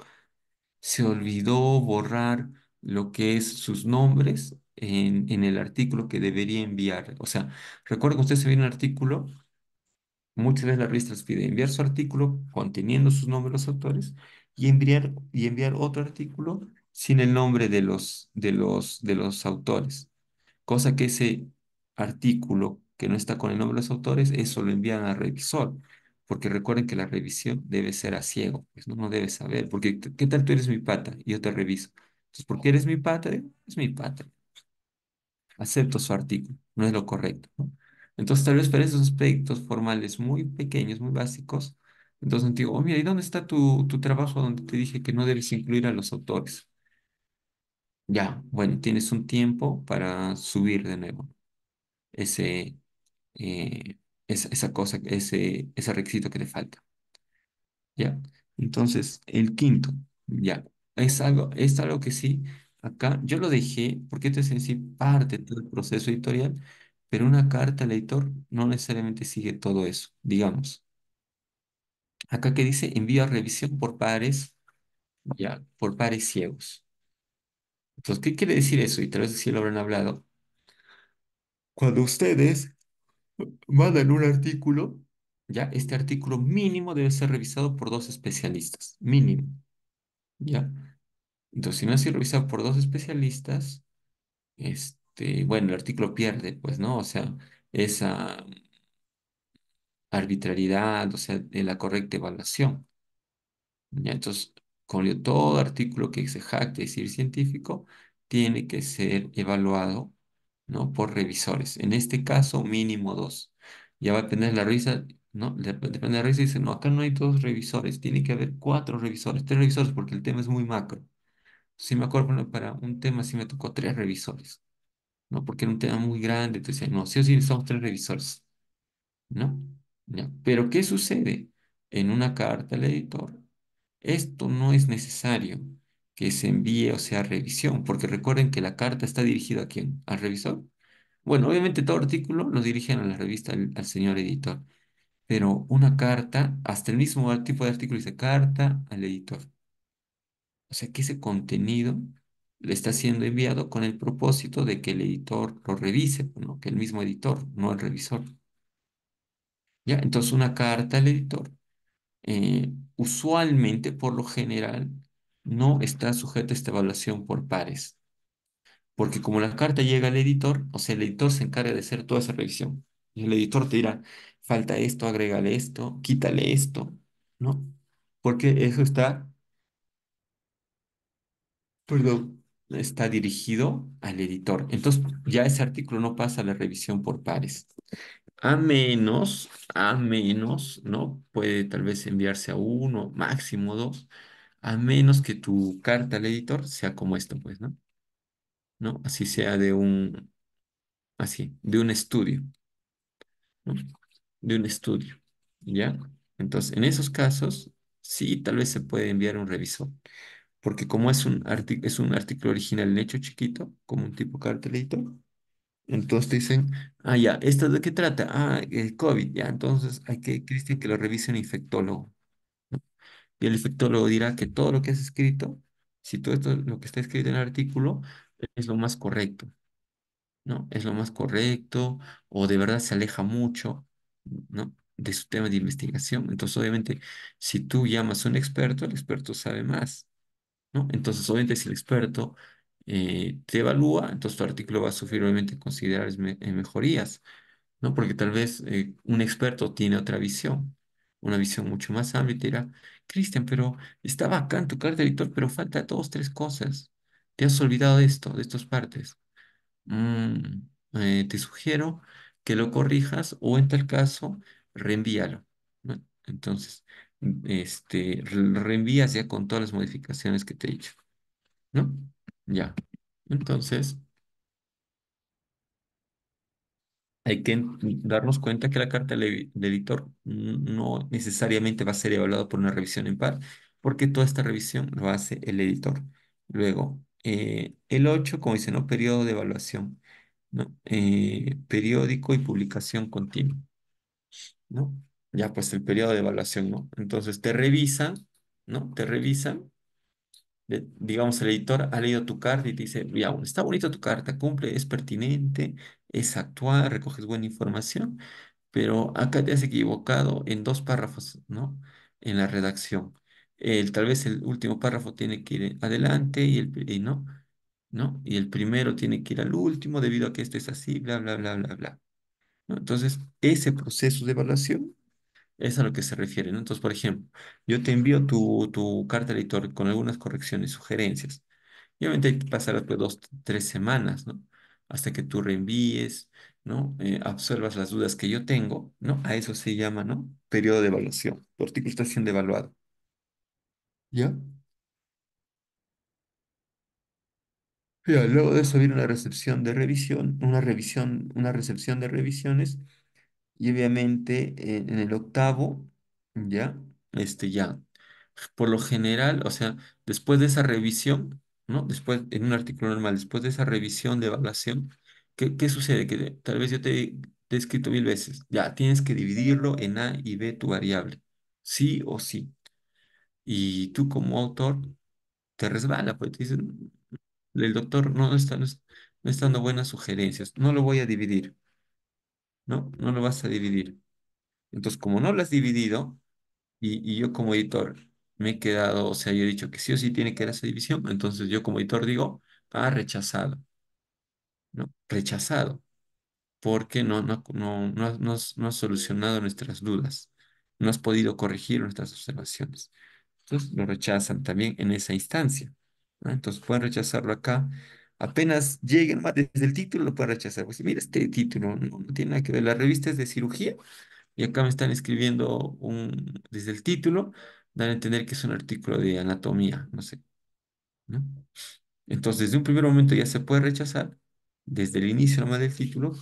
Se olvidó borrar lo que es sus nombres en, el artículo que debería enviar. O sea, recuerden que usted se ve un artículo, muchas veces la revista les pide enviar su artículo conteniendo sus nombres de los autores y enviar, y enviar otro artículo sin el nombre de los, de los, de los autores. Cosa que ese artículo que no está con el nombre de los autores, eso lo envían a revisor Porque recuerden que la revisión debe ser a ciego, pues, no, no saber. Porque, ¿qué tal tú eres mi pata? Y yo te reviso. Entonces, qué eres mi pata, es mi pata acepto su artículo, no es lo correcto, Entonces, tal vez para esos aspectos formales muy pequeños, muy básicos, entonces digo, oh, mira, ¿y dónde está tu, tu trabajo donde te dije que no debes incluir a los autores? Ya, bueno, tienes un tiempo para subir de nuevo ese, eh, cosa, ese, ese requisito que te falta. Ya, entonces, el quinto, ya, es algo, es algo que sí Acá yo lo dejé porque esto es en sí parte del proceso editorial, pero una carta al editor no necesariamente sigue todo eso, digamos. Acá que dice envío a revisión por pares, ya, por pares ciegos. Entonces, ¿qué quiere decir eso? Y tal vez si lo habrán hablado. Cuando ustedes mandan un artículo, ya, este artículo mínimo debe ser revisado por dos especialistas, mínimo. Ya. Entonces, si no ha sido revisado por dos especialistas, este, bueno, el artículo pierde, pues, ¿no? O sea, esa arbitrariedad, o sea, de la correcta evaluación. Entonces, con todo artículo que se jacte es decir científico, tiene que ser evaluado ¿no? por revisores. En este caso, mínimo dos. Ya va a depender la revisa, ¿no? Depende de la revisa y dice, no, acá no hay dos revisores, tiene que haber cuatro revisores, tres revisores, porque el tema es muy macro. Si me acuerdo para un tema, sí me tocó tres revisores, ¿no? Porque era un tema muy grande, entonces, no, sí o sí necesitamos tres revisores, ¿no? Pero ¿qué sucede? En una carta al editor, esto no es necesario que se envíe o sea revisión, porque recuerden que la carta está dirigida a quién? Al revisor. Bueno, obviamente todo artículo lo dirigen a la revista al, al señor editor, pero una carta, hasta el mismo tipo de artículo dice carta al editor. O sea, que ese contenido le está siendo enviado con el propósito de que el editor lo revise, que el mismo editor, no el revisor. ¿Ya? Entonces, una carta al editor, eh, usualmente, por lo general, no está sujeta a esta evaluación por pares. Porque como la carta llega al editor, o sea, el editor se encarga de hacer toda esa revisión. Y el editor te dirá, falta esto, agrégale esto, quítale esto, ¿no? Porque eso está Perdón, pues, está dirigido al editor. Entonces, ya ese artículo no pasa a la revisión por pares. A menos, a menos, ¿no? Puede tal vez enviarse a uno, máximo dos, a menos que tu carta al editor sea como esto, pues, ¿no? ¿No? Así sea de un, así, de un estudio, De un estudio, ¿ya? Entonces, en esos casos, sí, tal vez se puede enviar un revisor porque como es un, es un artículo original hecho chiquito, como un tipo cartelito, entonces te dicen, ah, ya, ¿esto de qué trata? Ah, el COVID, ya, entonces hay que, Cristian, que lo revise un infectólogo. Y el infectólogo dirá que todo lo que has escrito, si todo esto, lo que está escrito en el artículo, es lo más correcto, ¿no? Es lo más correcto, o de verdad se aleja mucho, ¿no? De su tema de investigación. Entonces, obviamente, si tú llamas a un experto, el experto sabe más. Entonces, obviamente, si el experto eh, te evalúa, entonces tu artículo va a sufrir obviamente considerables eh, mejorías, ¿no? Porque tal vez eh, un experto tiene otra visión, una visión mucho más amplia te dirá, Cristian, pero está bacán tu carta Víctor, pero falta dos, tres cosas. Te has olvidado de esto, de estas partes. Mm, te sugiero que lo corrijas o en tal caso reenvíalo. Entonces, este, reenvías ya con todas las modificaciones que te he dicho. ¿No? Ya. Entonces, hay que darnos cuenta que la carta del editor no necesariamente va a ser evaluada por una revisión en par, porque toda esta revisión lo hace el editor. Luego, eh, el 8, como dice, ¿no? Periodo de evaluación, ¿no? Eh, periódico y publicación continua, ¿no? ya pues el periodo de evaluación, ¿no? Entonces te revisan, ¿no? Te revisan. digamos el editor ha leído tu carta y te dice, ya, está bonita tu carta, cumple, es pertinente, es actual, recoges buena información, pero acá te has equivocado en dos párrafos, ¿no? En la redacción. El, tal vez el último párrafo tiene que ir adelante y el, ¿no? ¿no? Y el primero tiene que ir al último debido a que esto es así, bla, bla, bla, bla, bla. Entonces, ese proceso de evaluación es a lo que se refiere, Entonces, por ejemplo, yo te envío tu, tu carta editor con algunas correcciones, sugerencias. Y obviamente hay que pasar dos, tres semanas, ¿no? Hasta que tú reenvíes, ¿no? Eh, las dudas que yo tengo, ¿no? A eso se llama, ¿no? Periodo de evaluación. Tu artículo está siendo evaluado. ¿Ya? Ya, luego de eso viene una recepción de revisión, una revisión, una recepción de revisiones y obviamente eh, en el octavo, ya, este ya, por lo general, o sea, después de esa revisión, ¿no? Después, en un artículo normal, después de esa revisión de evaluación, ¿qué, sucede? Que tal vez yo te, he escrito mil veces, ya, tienes que dividirlo en A y B tu variable, sí o sí. Y tú como autor te resbala, pues te dicen, mm, el doctor no no está dando buenas sugerencias, no lo voy a dividir. No, no lo vas a dividir. Entonces, como no lo has dividido, y, yo como editor me he quedado, o sea, yo he dicho que sí o sí tiene que dar esa división, entonces yo como editor digo, ah, rechazado. ¿No? Rechazado. Porque no, no, no, has, solucionado nuestras dudas. No has podido corregir nuestras observaciones. Entonces lo rechazan también en esa instancia. ¿no? Entonces pueden rechazarlo acá apenas lleguen más desde el título lo pueden rechazar. Pues mira, este título no, tiene nada que ver. La revista es de cirugía y acá me están escribiendo desde el título, dan a entender que es un artículo de anatomía, no sé. ¿no? Entonces, desde un primer momento ya se puede rechazar, desde el inicio nomás del título,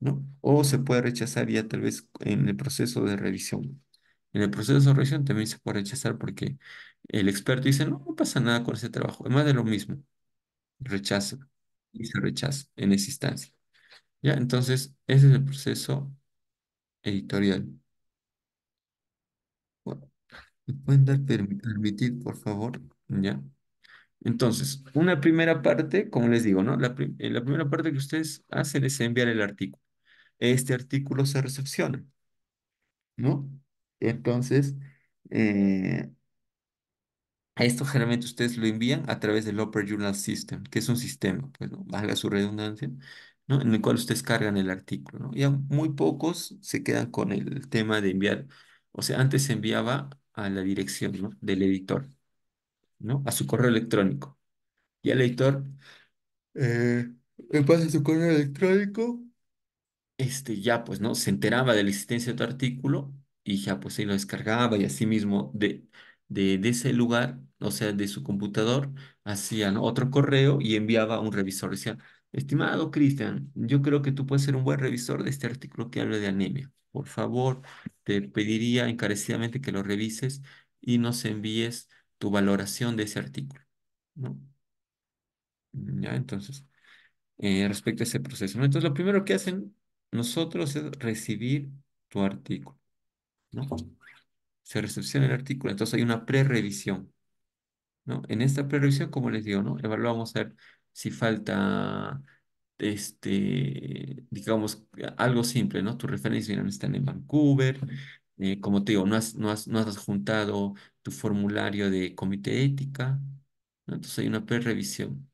¿no? O se puede rechazar ya tal vez en el proceso de revisión. En el proceso de revisión también se puede rechazar porque el experto dice, no, no pasa nada con ese trabajo, es más de lo mismo rechazo y se rechaza en existencia, Ya, entonces, ese es el proceso editorial. ¿me pueden dar permitir, por favor? Ya. Entonces, una primera parte, como les digo, ¿no? La, eh, la primera parte que ustedes hacen es enviar el artículo. Este artículo se recepciona, ¿no? Entonces, eh, a Esto generalmente ustedes lo envían a través del Opera Journal System, que es un sistema, pues, ¿no? valga su redundancia, ¿no? en el cual ustedes cargan el artículo. ¿no? Ya muy pocos se quedan con el tema de enviar. O sea, antes se enviaba a la dirección ¿no? del editor, ¿no? a su correo electrónico. Y el editor le eh, pasa su correo electrónico. Este, ya pues, ¿no? Se enteraba de la existencia de tu artículo y ya pues ahí lo descargaba y así mismo de de, ese lugar, o sea, de su computador, hacían otro correo y enviaba un revisor. Decía, estimado Cristian, yo creo que tú puedes ser un buen revisor de este artículo que habla de anemia. Por favor, te pediría encarecidamente que lo revises y nos envíes tu valoración de ese artículo. ¿no? Mm, ya, entonces, eh, respecto a ese proceso. Entonces, lo primero que hacen nosotros es recibir tu artículo. ¿no? se recepciona el artículo, entonces hay una prerevisión. ¿no? En esta pre-revisión, como les digo, ¿no? evaluamos a ver si falta, este, digamos, algo simple, ¿no? Tu referencia no están en Vancouver, eh, como te digo, no has, no has, adjuntado tu formulario de comité ética, entonces hay una pre-revisión.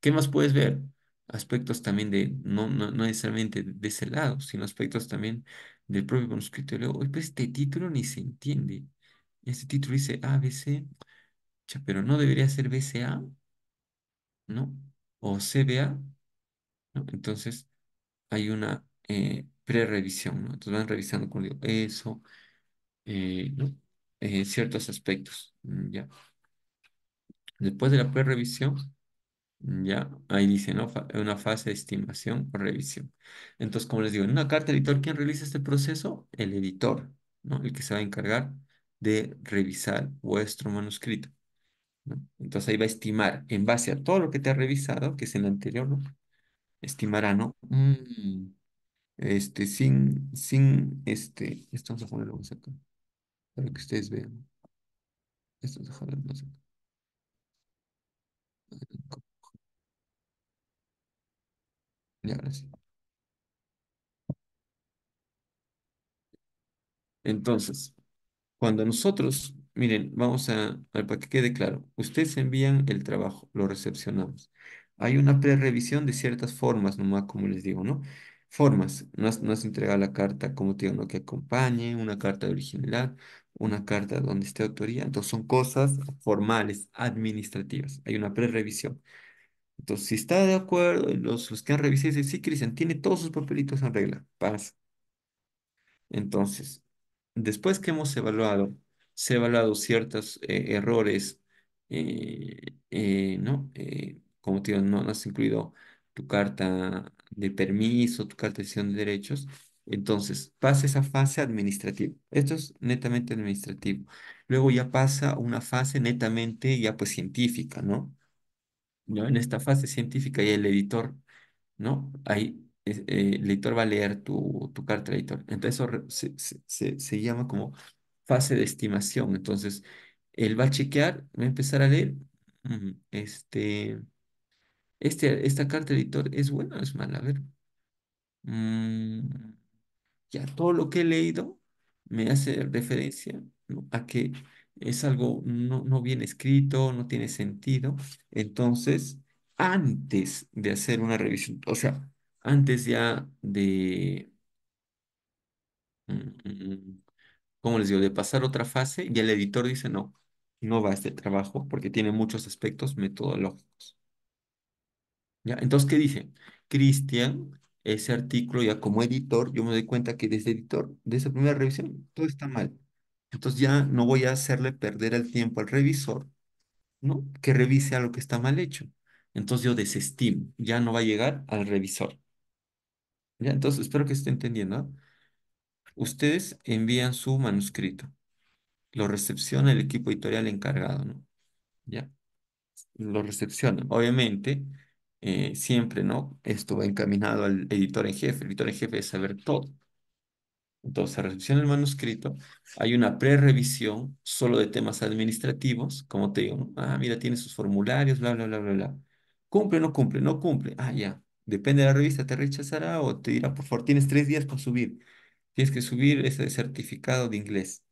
¿Qué más puedes ver? aspectos también de, no, no, no necesariamente de ese lado, sino aspectos también del propio manuscrito. Y luego, pues, este título ni se entiende. Este título dice ABC, pero no debería ser BCA, ¿no? O CBA, ¿no? Entonces, hay una eh, pre-revisión, ¿no? Entonces van revisando, como digo, eso, eh, ¿no? Eh, ciertos aspectos, mm, ¿ya? Después de la pre-revisión, ya, ahí dice, ¿no? una fase de estimación o revisión. Entonces, como les digo, en una carta editor, ¿quién realiza este proceso? El editor, ¿no? El que se va a encargar de revisar vuestro manuscrito. Entonces ahí va a estimar, en base a todo lo que te ha revisado, que es en el anterior, ¿no? Estimará, ¿no? Mm, este, sin, sin, este, esto vamos a ponerlo acá, para que ustedes vean. Esto vamos a acá. Entonces, cuando nosotros, miren, vamos a, para que quede claro, ustedes envían el trabajo, lo recepcionamos. Hay una pre-revisión de ciertas formas, nomás como les digo, ¿no? Formas, no es entrega la carta, como te digo, lo que acompañe, una carta de originalidad, una carta donde esté autoría. Entonces son cosas formales, administrativas. Hay una pre-revisión entonces, si está de acuerdo, los, que han revisado dicen, sí, Cristian, tiene todos sus papelitos en regla, pasa. Entonces, después que hemos evaluado, se han evaluado ciertos eh, errores, eh, eh, ¿no? como te digo, no, no, has incluido tu carta de permiso, tu carta de decisión de derechos. Entonces, pasa esa fase administrativa. Esto es netamente administrativo. Luego ya pasa una fase netamente ya pues científica, ¿no? En esta fase científica y el editor, ¿no? Ahí eh, el editor va a leer tu, tu carta de editor. Entonces eso se, llama como fase de estimación. Entonces, él va a chequear, va a empezar a leer, este, este, esta carta editor es buena o es mala. A ver. Mm, ya todo lo que he leído me hace referencia a que es algo no, no bien escrito, no tiene sentido. Entonces, antes de hacer una revisión, o sea, antes ya de, mm, ¿cómo les digo?, de pasar otra fase, ya el editor dice, no, no va a este trabajo porque tiene muchos aspectos metodológicos. ¿Ya? Entonces, ¿qué dice? Cristian, ese artículo ya como editor, yo me doy cuenta que desde editor, de esa primera revisión, todo está mal. Entonces ya no voy a hacerle perder el tiempo al revisor, ¿no? Que revise algo lo que está mal hecho. Entonces yo desestimo, ya no va a llegar al revisor. ¿Ya? Entonces espero que esté entendiendo. Ustedes envían su manuscrito. Lo recepciona el equipo editorial encargado, ¿no? ¿Ya? Lo recepciona. Obviamente, eh, siempre, ¿no? Esto va encaminado al editor en jefe. El editor en jefe es saber todo. Entonces, a recepción del manuscrito, hay una pre-revisión solo de temas administrativos, como te digo, ah, mira, tiene sus formularios, bla, bla, bla, bla, bla. ¿Cumple o no cumple? No cumple. Ah, ya. Depende de la revista, te rechazará o te dirá, por favor, tienes tres días para subir. Tienes que subir ese certificado de inglés.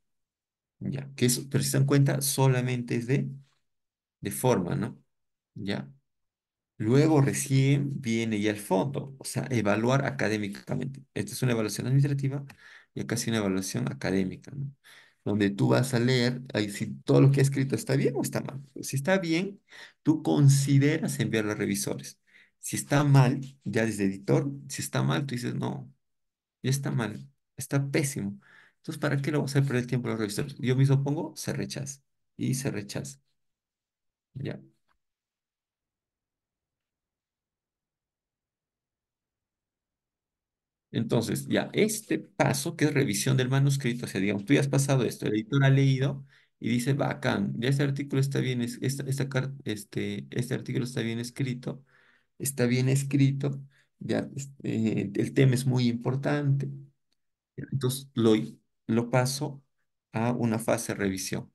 Ya, que pero si se dan cuenta, solamente es de, de forma, ¿no? Ya. Luego recién viene ya el fondo, o sea, evaluar académicamente. Esta es una evaluación administrativa ya casi una evaluación académica, ¿no? donde tú vas a leer ahí si todo lo que ha escrito está bien o está mal. Si está bien, tú consideras enviarlo a revisores. Si está mal, ya desde editor, si está mal, tú dices, no, ya está mal, está pésimo. Entonces, ¿para qué lo vas a hacer perder el tiempo a los revisores? Yo mismo pongo, se rechaza y se rechaza. Ya. Entonces, ya, este paso, que es revisión del manuscrito, o sea, digamos, tú ya has pasado esto, el editor ha leído y dice, bacán, ya este artículo está bien, esta, este, este artículo está bien escrito, está bien escrito, ya, este, el tema es muy importante. Entonces, lo, lo paso a una fase de revisión.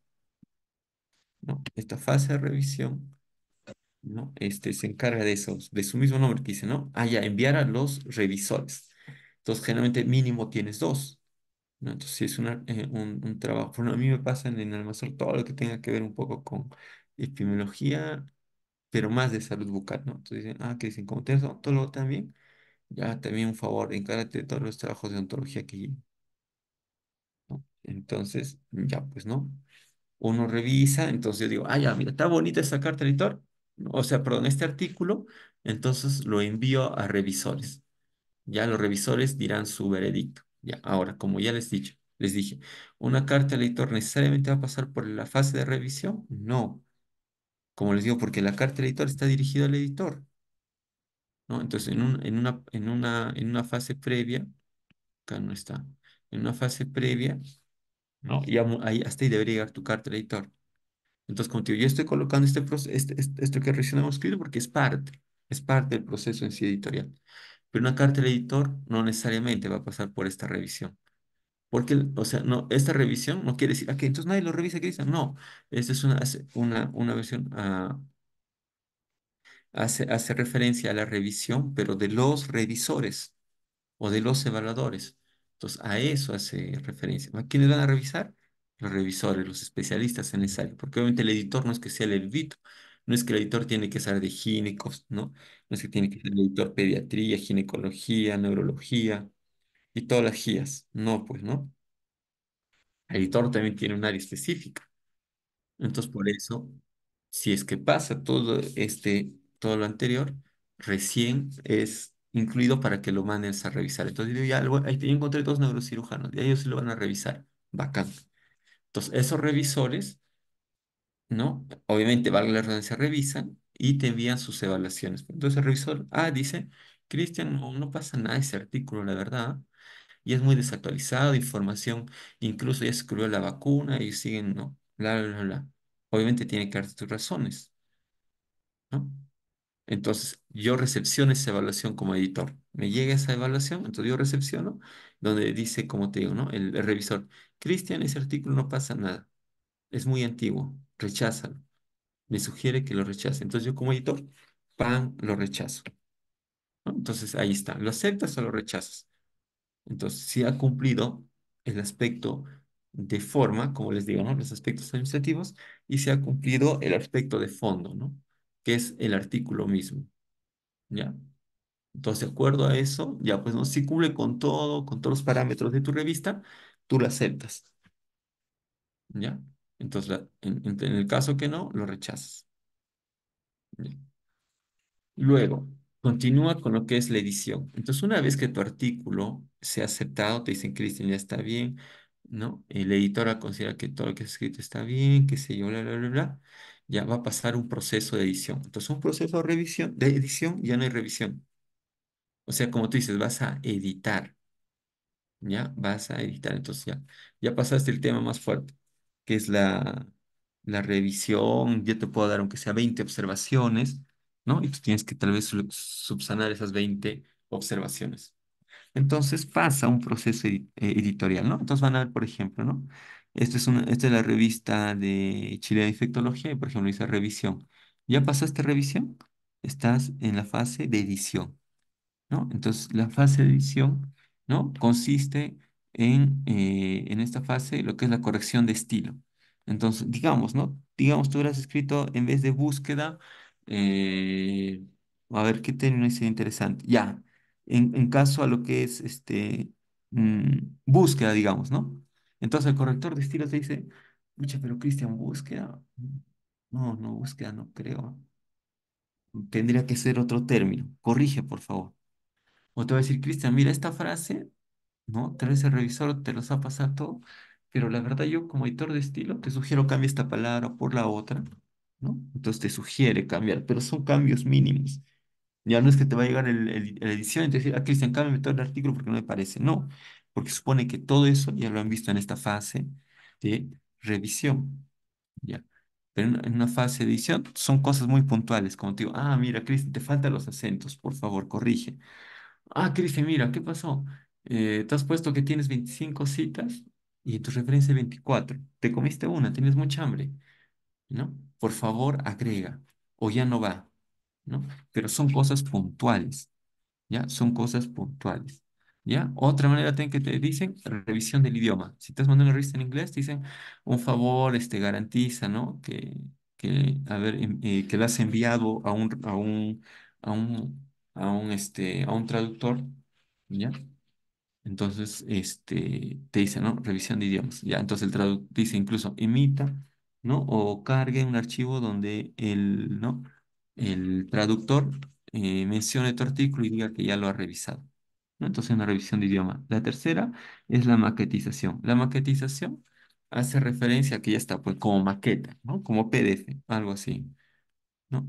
¿no? Esta fase de revisión ¿no? este, se encarga de eso, de su mismo nombre que dice, ¿no? Ah, ya, enviar a los revisores. Entonces, generalmente mínimo tienes dos. Entonces, si es eh, un, trabajo, bueno, a mí me pasan en el Almazor todo lo que tenga que ver un poco con epidemiología, pero más de salud bucal, ¿no? Entonces dicen, ah, que dicen, como tienes odontólogo también, ya también un favor, encárate de todos los trabajos de odontología que Entonces, ya pues, ¿no? Uno revisa, entonces yo digo, ah, ya, mira, está bonita esta carta editor, o sea, perdón, este artículo, entonces lo envío a revisores. Ya los revisores dirán su veredicto. Ya, ahora, como ya les dije, les dije, ¿una carta al editor necesariamente va a pasar por la fase de revisión? No. Como les digo, porque la carta al editor está dirigida al editor. ¿no? Entonces, en, en, una, en, una, en una fase previa, acá no está, en una fase previa, ¿no? ahí, hasta ahí debería llegar tu carta al editor. Entonces, como yo estoy colocando este, este, este, esto que recién hemos escrito porque es parte, es parte del proceso en sí editorial. Pero una carta del editor no necesariamente va a pasar por esta revisión. Porque, o sea, no, esta revisión no quiere decir, ah, entonces nadie lo revisa, dice? No, esta es una, una, una versión ah, hace, hace referencia a la revisión, pero de los revisores o de los evaluadores. Entonces, a eso hace referencia. ¿A quiénes van a revisar? Los revisores, los especialistas en es área porque obviamente el editor no es que sea el erudito, no es que el editor tiene que ser de ginecos, ¿no? No es que tiene que ser el editor pediatría, ginecología, neurología y todas las guías. No, pues, ¿no? El editor también tiene un área específica. Entonces, por eso, si es que pasa todo este, todo lo anterior, recién es incluido para que lo mandes a revisar. Entonces, yo ya, ahí encontré dos neurocirujanos, y ellos se lo van a revisar. Bacán. Entonces, esos revisores ¿no? Obviamente, valga la redundancia, revisan y te envían sus evaluaciones. Entonces el revisor, ah, dice, Cristian, no, pasa nada ese artículo, la verdad y es muy desactualizado, información, incluso ya se cubrió la vacuna y siguen, no, bla, bla, bla, Obviamente tiene que darte tus razones, Entonces, yo recepciono esa evaluación como editor. Me llega esa evaluación, entonces yo recepciono, donde dice, como te digo, ¿no? el revisor, Cristian, ese artículo no pasa nada, es muy antiguo recházalo. Me sugiere que lo rechace. Entonces yo como editor, pan, lo rechazo. Entonces ahí está. ¿Lo aceptas o lo rechazas? Entonces, si ha cumplido el aspecto de forma, como les digo, ¿no? Los aspectos administrativos, y se ha cumplido el aspecto de fondo, ¿no? Que es el artículo mismo. ¿Ya? Entonces, de acuerdo a eso, ya pues, ¿no? Si cumple con todo, con todos los parámetros de tu revista, tú lo aceptas. ¿Ya? Entonces, en, el caso que no, lo rechazas. Luego, continúa con lo que es la edición. Entonces, una vez que tu artículo sea aceptado, te dicen, Cristian, ya está bien, ¿no? La editora considera que todo lo que has escrito está bien, qué sé yo, bla, bla, bla, bla. Ya va a pasar un proceso de edición. Entonces, un proceso de, revisión, de edición ya no hay revisión. O sea, como tú dices, vas a editar. Ya, vas a editar. Entonces, ya, ya pasaste el tema más fuerte que es la, la revisión, ya te puedo dar aunque sea 20 observaciones, ¿no? Y pues tienes que tal vez subsanar esas 20 observaciones. Entonces pasa un proceso eh, editorial, ¿no? Entonces van a ver, por ejemplo, ¿no? es esta es la revista de Chile de Infectología y, por ejemplo, dice revisión. Ya pasaste revisión, estás en la fase de edición, ¿no? Entonces, la fase de edición, ¿no? Consiste eh, en, esta fase lo que es la corrección de estilo. Entonces, digamos, ¿no? Digamos, tú hubieras escrito en vez de búsqueda, eh, a ver qué término es interesante. Ya, en, caso a lo que es este, mm, búsqueda, digamos, ¿no? Entonces el corrector de estilo te dice, mucha, pero Cristian, búsqueda. No, no, búsqueda, no creo. Tendría que ser otro término. Corrige, por favor. O te va a decir, Cristian, mira, esta frase ¿no? Tal vez el revisor te los ha pasado todo, pero la verdad yo como editor de estilo te sugiero cambia esta palabra por la otra, ¿no? Entonces te sugiere cambiar, pero son cambios mínimos. Ya no es que te va a llegar el, el, la edición y te decir, ah, Cristian, cámbiame todo el artículo porque no me parece. No, porque supone que todo eso ya lo han visto en esta fase de revisión. ¿ya? Pero en una fase de edición son cosas muy puntuales, como te digo, ah, mira, Cristian, te faltan los acentos, por favor, corrige. Ah, Cristian, mira, ¿qué pasó? Mm. Eh, te has puesto que tienes 25 citas y tu referencia es 24. Te comiste una, tienes mucha hambre, ¿no? Por favor, agrega o ya no va, ¿no? Pero son cosas puntuales, ¿ya? Son cosas puntuales. ¿Ya? Otra manera que te dicen revisión del idioma. Si te has mandando una revista en inglés, te dicen un favor, este, garantiza, ¿no? Que, que, a ver, em, eh, que la has enviado a un, a un, a un, a un, este, a un traductor, ¿ya? Entonces, este, te dice, ¿no? Revisión de idiomas. Ya, entonces el traductor dice incluso imita ¿no? O cargue un archivo donde el, ¿no? el traductor eh, mencione tu artículo y diga que ya lo ha revisado. ¿no? Entonces, una revisión de idioma. La tercera es la maquetización. La maquetización hace referencia a que ya está, pues, como maqueta, ¿no? Como PDF, algo así, ¿no?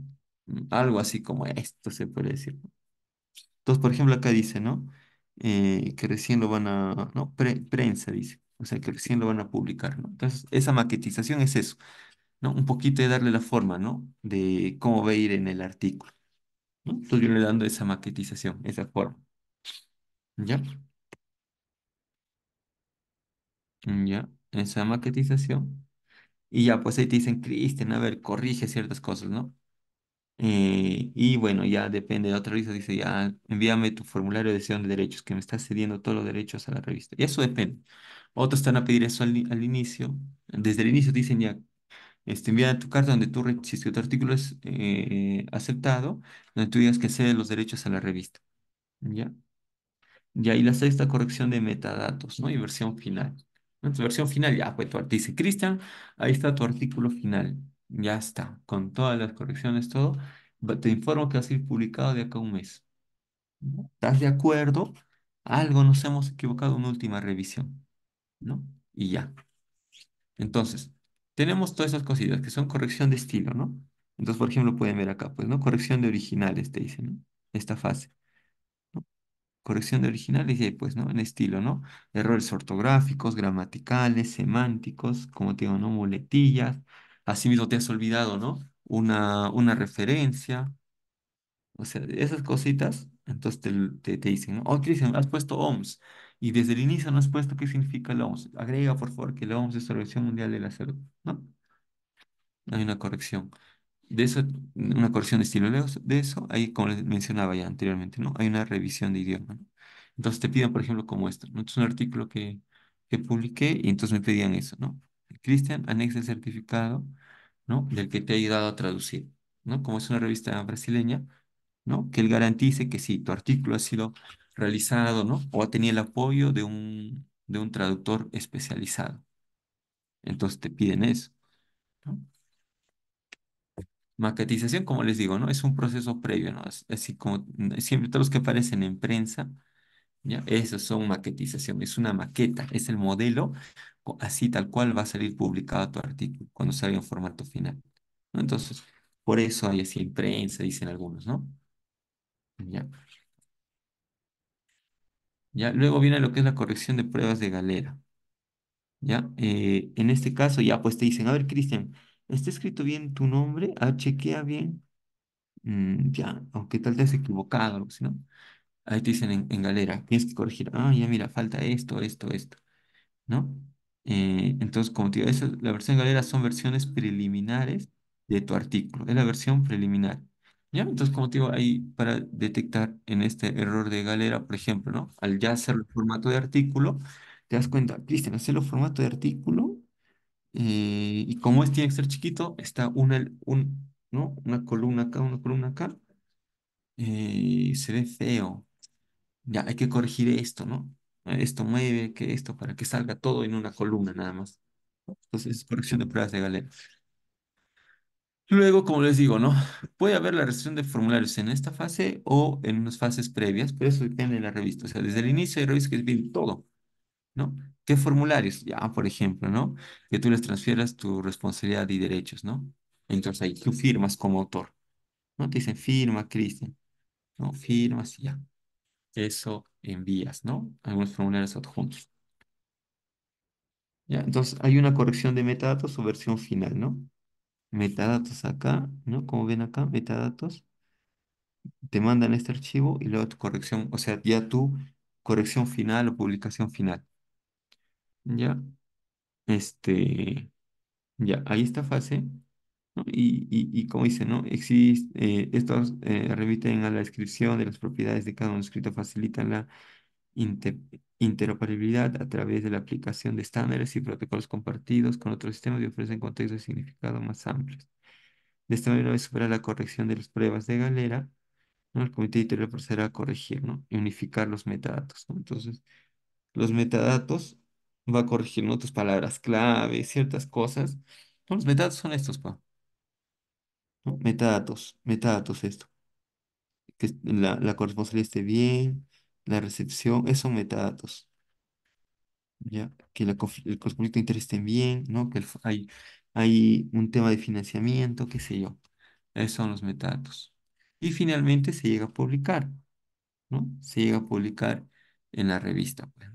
Algo así como esto se puede decir. Entonces, por ejemplo, acá dice, ¿no? Eh, que recién lo van a, no, prensa dice, o sea, que recién lo van a publicar, ¿no? Entonces, esa maquetización es eso, ¿no? Un poquito de darle la forma, ¿no? De cómo va a ir en el artículo, ¿no? Entonces yo le dando esa maquetización, esa forma. ¿Ya? Ya, esa maquetización. Y ya, pues ahí te dicen, Cristian, a ver, corrige ciertas cosas, ¿no? Eh, y bueno, ya depende de otra revista, dice ya envíame tu formulario de cesión de derechos, que me estás cediendo todos los derechos a la revista. Y eso depende. Otros están a pedir eso al, inicio. Desde el inicio dicen ya, este, envía tu carta donde tú, tu artículo es eh, aceptado, donde tú digas que cede los derechos a la revista. ¿Ya? Y ahí la sexta corrección de metadatos, ¿no? Y versión final. versión final, ya, pues tu dice, Cristian, ahí está tu artículo final. Ya está, con todas las correcciones, todo. Te informo que va a ser publicado de acá un mes. ¿Estás de acuerdo? Algo nos hemos equivocado, una última revisión. ¿No? Y ya. Entonces, tenemos todas esas cosillas que son corrección de estilo, ¿no? Entonces, por ejemplo, pueden ver acá, pues, ¿no? Corrección de originales, te dicen, ¿no? Esta fase. Corrección de originales y pues, ¿no? En estilo, ¿no? Errores ortográficos, gramaticales, semánticos, como te digo, ¿no? Muletillas, mismo te has olvidado, ¿no? Una, una referencia, o sea, esas cositas, entonces te, te, dicen, oh Cristian, has puesto OMS y desde el inicio no has puesto qué significa la OMS. Agrega, por favor, que la OMS es la Organización Mundial de la Salud, ¿no? Hay una corrección. De eso, una corrección de estilo de eso, ahí como les mencionaba ya anteriormente, ¿no? Hay una revisión de idioma, ¿no? Entonces te piden, por ejemplo, como esto, ¿no? Es un artículo que, que publiqué y entonces me pedían eso, ¿no? Cristian anexa el certificado, ¿no? Del que te ha ayudado a traducir, ¿no? Como es una revista brasileña, ¿no? Que él garantice que sí, tu artículo ha sido realizado, ¿no? O ha tenido el apoyo de un, de un traductor especializado. Entonces te piden eso. Maquetización, como les digo, ¿no? Es un proceso previo, ¿no? Así como siempre todos los que aparecen en prensa, ¿ya? Esos son maquetización, es una maqueta, es el modelo así tal cual va a salir publicado tu artículo cuando salga en formato final. ¿no? Entonces, por eso hay así en prensa, dicen algunos, ¿no? Ya. Ya, luego viene lo que es la corrección de pruebas de galera. Ya, eh, en este caso, ya pues te dicen, a ver, Cristian, ¿está escrito bien tu nombre? Ah, chequea bien. Mm, ya, aunque tal te has equivocado, algo ¿no? Ahí te dicen en galera, tienes que corregir, ah, ya mira, falta esto, esto, esto, ¿no? Eh, entonces, como te digo, la versión galera son versiones preliminares de tu artículo, es la versión preliminar. ¿Ya? Entonces, como te digo, ahí para detectar en este error de galera, por ejemplo, ¿no? Al ya hacer el formato de artículo, te das cuenta, Cristian, el formato de artículo eh, y como es tiene que ser chiquito, está una, un, ¿no? una columna acá, una columna acá, eh, se ve feo. Ya, hay que corregir esto, ¿no? Ah, esto mueve, que esto, para que salga todo en una columna nada más. Entonces, corrección de pruebas de galera Luego, como les digo, ¿no? Puede haber la restricción de formularios en esta fase o en unas fases previas, pero eso depende de la revista. O sea, desde el inicio hay revistas que bien todo, ¿no? ¿Qué formularios? Ya, por ejemplo, ¿no? Que tú les transfieras tu responsabilidad y derechos, ¿no? Entonces ahí tú firmas como autor, ¿no? Te dicen, firma, Cristian, ¿no? Firmas y ya eso envías, ¿no? Algunos formularios adjuntos. ¿Ya? Entonces, hay una corrección de metadatos o versión final, ¿no? Metadatos acá, ¿no? Como ven acá, metadatos. Te mandan este archivo y luego tu corrección, o sea, ya tu corrección final o publicación final. ¿Ya? Este, ya, ahí está fase. Y, y, como dice, ¿no? Existe, eh, estos eh, remiten a la descripción de las propiedades de cada escrito facilitan la interoperabilidad a través de la aplicación de estándares y protocolos compartidos con otros sistemas y ofrecen contextos de significado más amplios. De esta manera, una vez superar la corrección de las pruebas de galera, el comité editorial procederá a corregir ¿no? y unificar los metadatos. Entonces, los metadatos va a corregir otras palabras clave, ciertas cosas. Pues, los metadatos son estos, pa. Metadatos, metadatos esto. Que la, la correspondencia esté bien, la recepción, esos son metadatos. ¿Ya? Que el conflicto de interés esté bien, ¿no? Que hay, hay un tema de financiamiento, qué sé yo. Esos son los metadatos. Y finalmente se llega a publicar, ¿no? Se llega a publicar en la revista. Pues,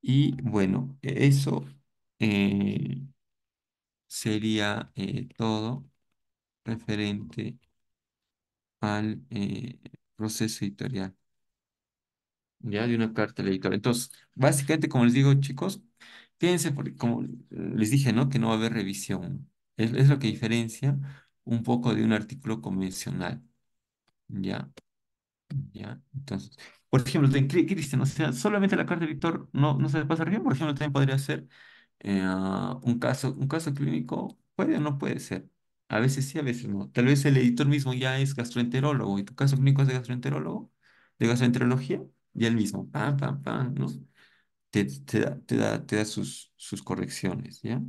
y bueno, e, eso eh, sería eh, todo referente al eh, proceso editorial. Ya de una carta al editor. Entonces, básicamente, como les digo, chicos, fíjense, como les dije, ¿no? Que no va a haber revisión. Es, lo que diferencia un poco de un artículo convencional. Ya. Ya. Entonces, por ejemplo, Cristian, o sea, solamente la carta de editor no, no se pasa bien. Por ejemplo, también podría ser eh, un caso, un caso clínico puede o no puede ser. A veces sí, a veces no. Tal vez el editor mismo ya es gastroenterólogo y tu caso clínico es de gastroenterólogo, de gastroenterología, y él mismo, pam, pam, pam, ¿no? Te, da, te da, sus, sus correcciones, ¿ya?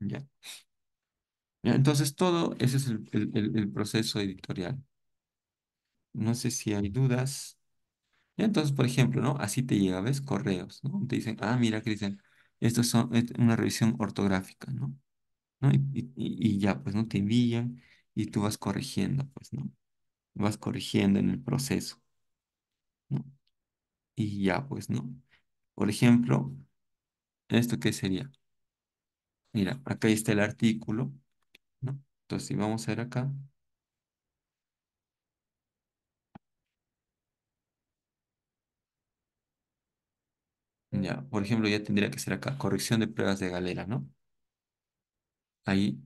Ya. Entonces todo ese es el, el, proceso editorial. No sé si hay dudas. Ya, Entonces, por ejemplo, ¿no? Así te llega, ¿ves? Correos, ¿no? Te dicen, ah, mira, Cristian, esto es una revisión ortográfica, ¿no? Y, y, ya, pues, ¿no? Te envían y tú vas corrigiendo, pues, ¿no? Vas corrigiendo en el proceso, ¿no? Y ya, pues, ¿no? Por ejemplo, ¿esto qué sería? Mira, acá está el artículo, ¿no? Entonces, si vamos a ver acá, Ya, por ejemplo, ya tendría que ser acá, corrección de pruebas de galera, ¿no? Ahí,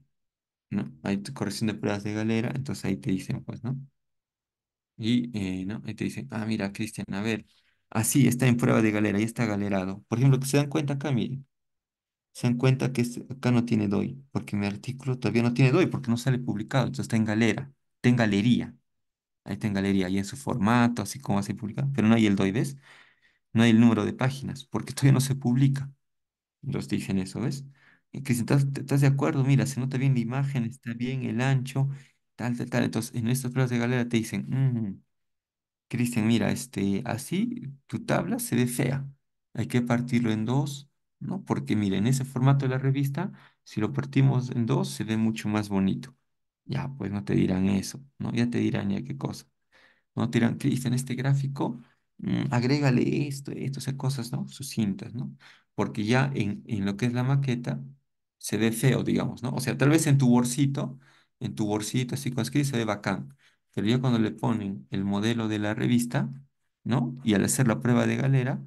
¿no? Hay corrección de pruebas de galera, entonces ahí te dicen, pues, ¿no? Y, eh, ¿no? Ahí te dicen, ah, mira, Cristian, a ver, así está en prueba de galera, Ahí está galerado. Por ejemplo, que se dan cuenta acá, miren, se dan cuenta que este, acá no tiene DOI, porque mi artículo todavía no tiene DOI, porque no sale publicado, entonces está en galera, está en galería. Ahí está en galería, ahí en su formato, así como así publicado, pero no hay el DOI, ¿ves? no hay el número de páginas, porque todavía no se publica. Los dicen eso, ¿ves? Y estás, de acuerdo, mira, se nota bien la imagen, está bien el ancho, tal, tal, tal. Entonces, en estas pruebas de galera te dicen, mm, Cristian, mira, este, así tu tabla se ve fea. Hay que partirlo en dos, ¿no? Porque, mira, en ese formato de la revista, si lo partimos en dos, se ve mucho más bonito. Ya, pues no te dirán eso, ¿no? Ya te dirán ya qué cosa. No te dirán, Cristian, este gráfico Mm, agrégale esto, esto, sea, cosas, ¿no? cintas, ¿no? Porque ya en, en lo que es la maqueta se ve feo, digamos, ¿no? O sea, tal vez en tu bolsito, en tu bolsito así con se ve bacán, pero ya cuando le ponen el modelo de la revista, ¿no? Y al hacer la prueba de galera,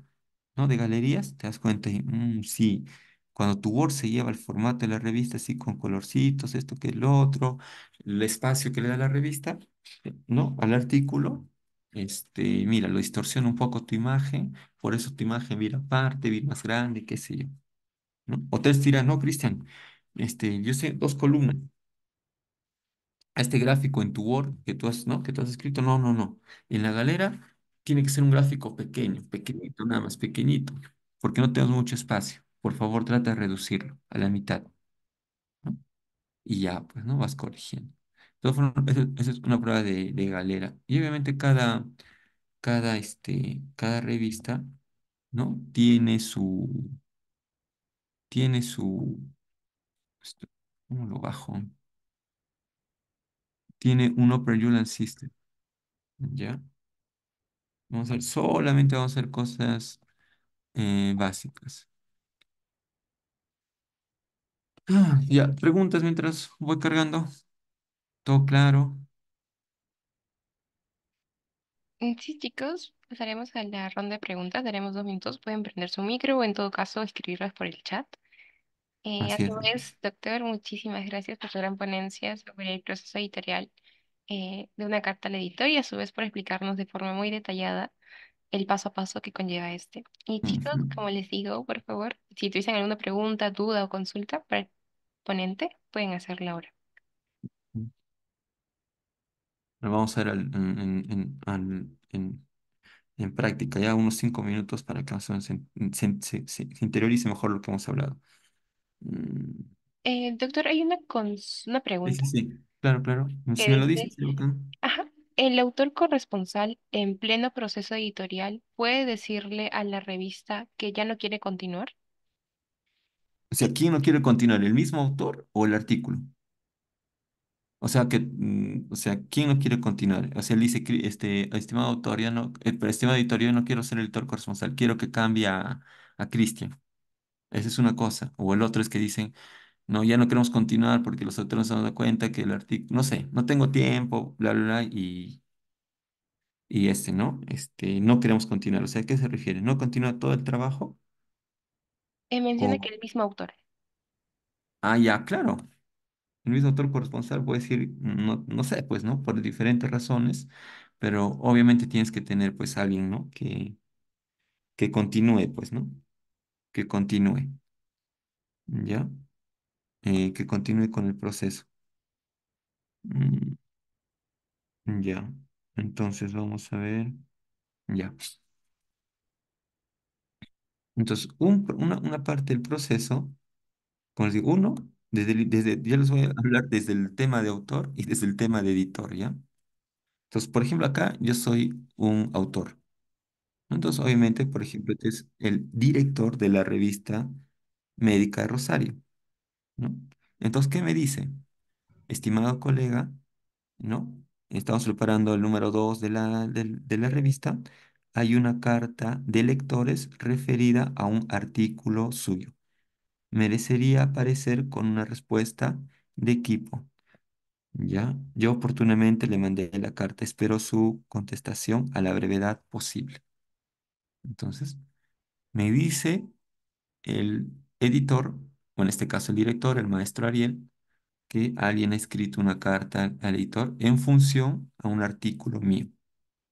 ¿no? De galerías, te das cuenta y, mm, sí, cuando tu Word se lleva el formato de la revista así con colorcitos, esto que el otro, el espacio que le da la revista, ¿no? Al artículo, este, mira, lo distorsiona un poco tu imagen, por eso tu imagen mira aparte, vira más grande, qué sé yo. ¿no? O te estiras? no, Cristian, este, yo sé dos columnas. A este gráfico en tu Word que tú has, ¿no? que tú has escrito, no, no, no. En la galera tiene que ser un gráfico pequeño, pequeñito, nada más, pequeñito, porque no tenemos mucho espacio. Por favor, trata de reducirlo a la mitad. Y ya, pues, ¿no? Vas corrigiendo. Esa es una prueba de, galera. Y obviamente cada, cada, este, cada revista, ¿no? Tiene su, tiene su, este, ¿cómo lo bajo? Tiene un Opera system, ¿ya? Vamos a ver, solamente vamos a hacer cosas eh, básicas. Ah, ya, preguntas mientras voy cargando. ¿Todo claro? Mm, sí, chicos, pasaremos pues, a la ronda de preguntas. Daremos dos minutos. Pueden prender su micro o en todo caso escribirlas por el chat. Eh, a su vez, doctor, muchísimas gracias por su gran ponencia sobre el proceso editorial eh, de una carta al editor y a su vez por explicarnos de forma muy detallada el paso a paso que conlleva este. Y chicos, como les digo, por favor, si tuviesen alguna pregunta, duda o consulta para el ponente, pueden hacerla ahora. Lo vamos a ver al, en, práctica, ya unos cinco minutos para que se, interiorice mejor lo que hemos hablado. Mm. Eh, doctor, hay una, una pregunta. Sí, sí, claro, claro. Si me lo dices, Ajá. ¿El autor corresponsal en pleno proceso editorial puede decirle a la revista que ya no quiere continuar? O sea, ¿quién no quiere continuar? ¿El mismo autor o el artículo? O sea, que, mm, o sea, ¿quién no quiere continuar? O sea, él dice, este, estimado autor, ya no, editor, eh, yo no quiero ser el editor corresponsal, quiero que cambie a, a Cristian. Esa es una cosa. O el otro es que dicen, no, ya no queremos continuar porque los autores se han dado cuenta que el artículo, no sé, no tengo tiempo, bla, bla, bla, y, y este, ¿no? Este, no queremos continuar. O sea, ¿a qué se refiere? ¿No continúa todo el trabajo? menciona que el mismo autor. Ah, ya, claro el mismo autor corresponsal puede decir, no, sé, pues, ¿no? Por diferentes razones, pero obviamente tienes que tener, pues, alguien, ¿no? Que, que continúe, pues, ¿no? Que continúe. ¿Ya? Eh, que continúe con el proceso. Mm, ya. Entonces vamos a ver. Ya. Entonces, una, una parte del proceso, como les uno desde, ya les voy a hablar desde el tema de autor y desde el tema de editor, ¿ya? Entonces, por ejemplo, acá yo soy un autor. Entonces, obviamente, por ejemplo, este es el director de la revista médica de Rosario, ¿no? Entonces, ¿qué me dice? Estimado colega, ¿no? Estamos preparando el número 2 de la, de la revista. Hay una carta de lectores referida a un artículo suyo merecería aparecer con una respuesta de equipo. Ya, yo oportunamente le mandé la carta, espero su contestación a la brevedad posible. Entonces, me dice el editor, o en este caso el director, el maestro Ariel, que alguien ha escrito una carta al editor en función a un artículo mío.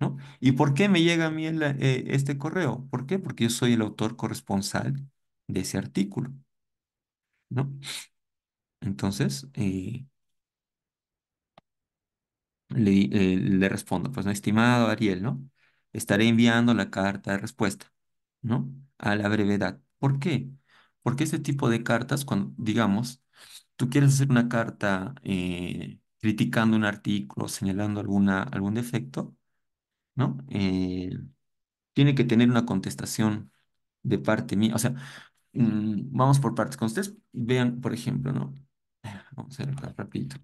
¿no? ¿Y por qué me llega a mí eh, este correo? ¿Por qué? Porque yo soy el autor corresponsal de ese artículo. ¿no? Entonces, eh, eh, le, respondo, pues, ¿no? estimado Ariel, ¿no? Estaré enviando la carta de respuesta, ¿no? A la brevedad. ¿Por qué? Porque este tipo de cartas, cuando, digamos, tú quieres hacer una carta eh, criticando un artículo, señalando alguna, algún defecto, ¿no? tiene que tener una contestación de parte mía. O sea, vamos por partes. con ustedes vean, por ejemplo, ¿no? Vamos a ver acá rapidito.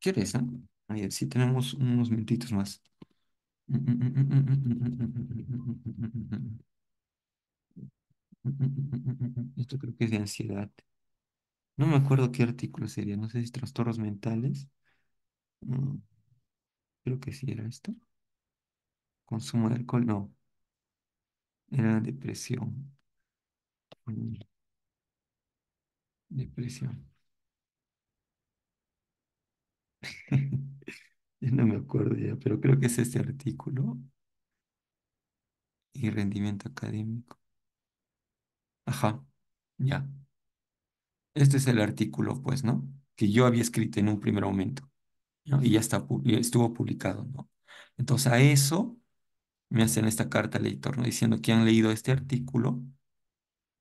¿Qué es eh? A ver, sí tenemos unos minutitos más. Esto creo que es de ansiedad. No me acuerdo qué artículo sería, no sé si trastornos mentales. Creo que sí era esto. Consumo de alcohol, no. Era depresión. Mm, depresión. no me acuerdo ya, pero creo que es este artículo. Y rendimiento académico. Ajá, ya. Este es el artículo, pues, ¿no? Que yo había escrito en un primer momento. ¿no? Y ya está, estuvo publicado, ¿no? Entonces, a eso me hacen esta carta al editor, ¿no? diciendo que han leído este artículo,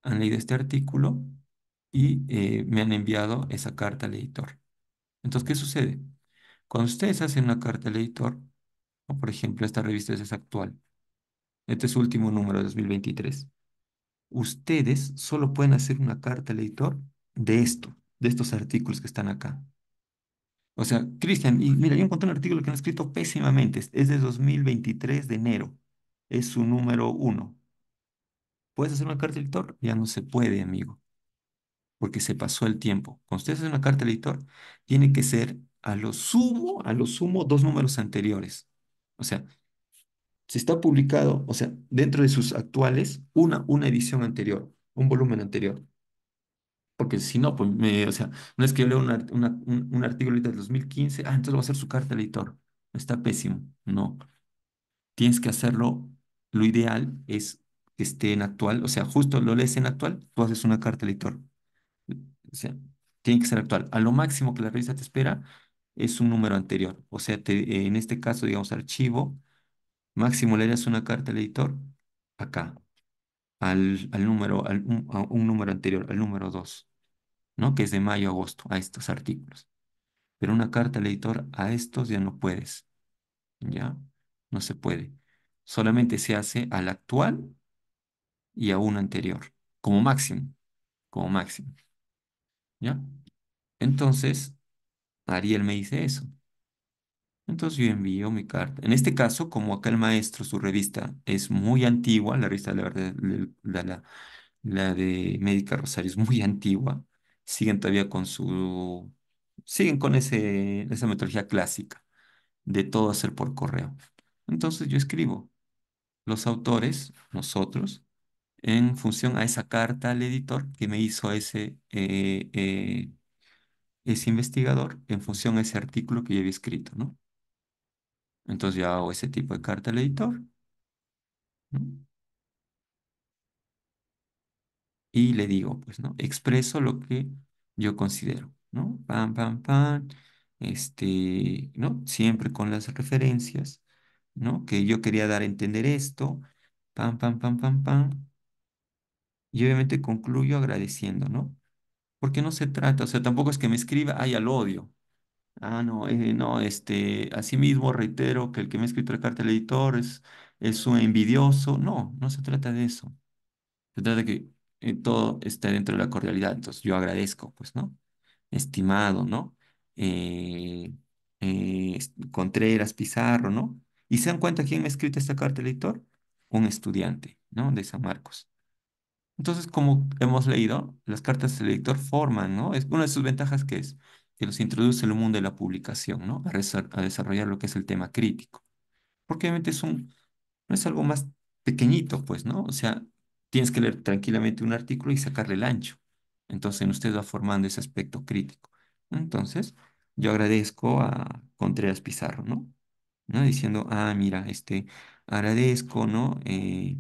han leído este artículo y eh, me han enviado esa carta al editor. Entonces, ¿qué sucede? Cuando ustedes hacen una carta al editor, o por ejemplo, esta revista es actual, este es su último número, 2023, ustedes solo pueden hacer una carta al editor de esto, de estos artículos que están acá. O sea, Cristian, mira, yo encontré un artículo que han escrito pésimamente, es de 2023 de enero, es su número uno. ¿Puedes hacer una carta editor? Ya no se puede, amigo, porque se pasó el tiempo. Cuando usted hace una carta editor, tiene que ser a lo sumo, a lo sumo, dos números anteriores. O sea, si está publicado, o sea, dentro de sus actuales, una, una edición anterior, un volumen anterior. Porque si no, pues, me, o sea, no es que yo leo una, un, un, artículo ahorita del 2015, ah, entonces va a ser su carta al editor. Está pésimo. No. Tienes que hacerlo. Lo ideal es que esté en actual, o sea, justo lo lees en actual, tú haces una carta al editor. O sea, tiene que ser actual. A lo máximo que la revista te espera es un número anterior. O sea, en este caso, digamos, archivo, máximo le una carta al editor acá, al, al número, a un número anterior, al número 2. ¿no? Que es de mayo a agosto, a estos artículos. Pero una carta al editor, a estos ya no puedes, ¿ya? No se puede. Solamente se hace al actual y a uno anterior, como máximo, como máximo, ¿ya? Entonces, Ariel me dice eso. Entonces yo envío mi carta. En este caso, como acá el maestro, su revista es muy antigua, la revista de la, la de Médica Rosario es muy antigua, siguen todavía con su, siguen con ese, esa metodología clásica de todo hacer por correo. Entonces yo escribo los autores, nosotros, en función a esa carta al editor que me hizo ese, eh, eh, ese investigador, en función a ese artículo que yo había escrito, ¿no? Entonces yo hago ese tipo de carta al editor. ¿no? y le digo, pues, ¿no? Expreso lo que yo considero, ¿no? Pam, pam, pam, este, ¿no? Siempre con las referencias, ¿no? Que yo quería dar a entender esto, pam, pam, pam, pam, pam. Y obviamente concluyo agradeciendo, ¿no? Porque no se trata, o sea, tampoco es que me escriba, ay, al odio. Ah, no, eh, no, este, así mismo reitero que el que me ha escrito la carta del editor es, es un envidioso. No, no se trata de eso. Se trata de que eh, todo está dentro de la cordialidad. Entonces yo agradezco, pues, ¿no? Estimado, ¿no? Eh, eh, Contreras, Pizarro, ¿no? Y se dan cuenta quién me ha escrito esta carta el editor, un estudiante, ¿no? De San Marcos. Entonces, como hemos leído, las cartas del lector forman, ¿no? Es una de sus ventajas que es que nos introduce en el mundo de la publicación, ¿no? A, desarrollar lo que es el tema crítico. Porque obviamente es un, no es algo más pequeñito, pues, ¿no? O sea, tienes que leer tranquilamente un artículo y sacarle el ancho. Entonces usted va formando ese aspecto crítico. Entonces, yo agradezco a Contreras Pizarro, ¿no? Diciendo, ah, mira, este, agradezco, ¿no? Eh,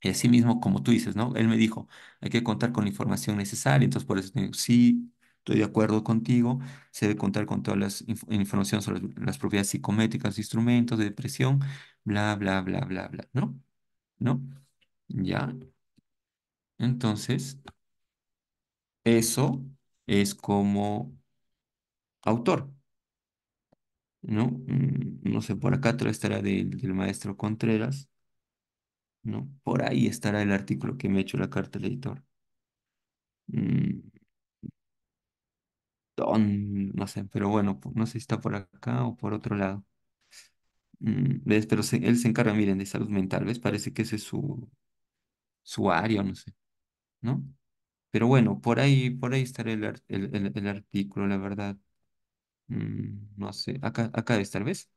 y así mismo, como tú dices, ¿no? Él me dijo, hay que contar con la información necesaria, entonces por eso sí, estoy de acuerdo contigo, se debe contar con todas las información sobre las, las propiedades psicométricas, instrumentos de depresión, bla, bla, bla, bla, bla, ¿no? ¿No? ¿Ya? Entonces, eso es como autor. ¿No? Mm, no sé, por acá estará del, del maestro Contreras. ¿No? Por ahí estará el artículo que me ha hecho la carta del editor. Mm. No sé, pero bueno, pues, no sé si está por acá o por otro lado. Mm, ¿Ves? Pero él se encarga, miren, de salud mental, ¿ves? Parece que ese es su, suario, no sé, ¿no? Pero bueno, por ahí, por ahí estará el, el, artículo, la verdad. Mm, no sé, acá, acá debe estar, ¿ves?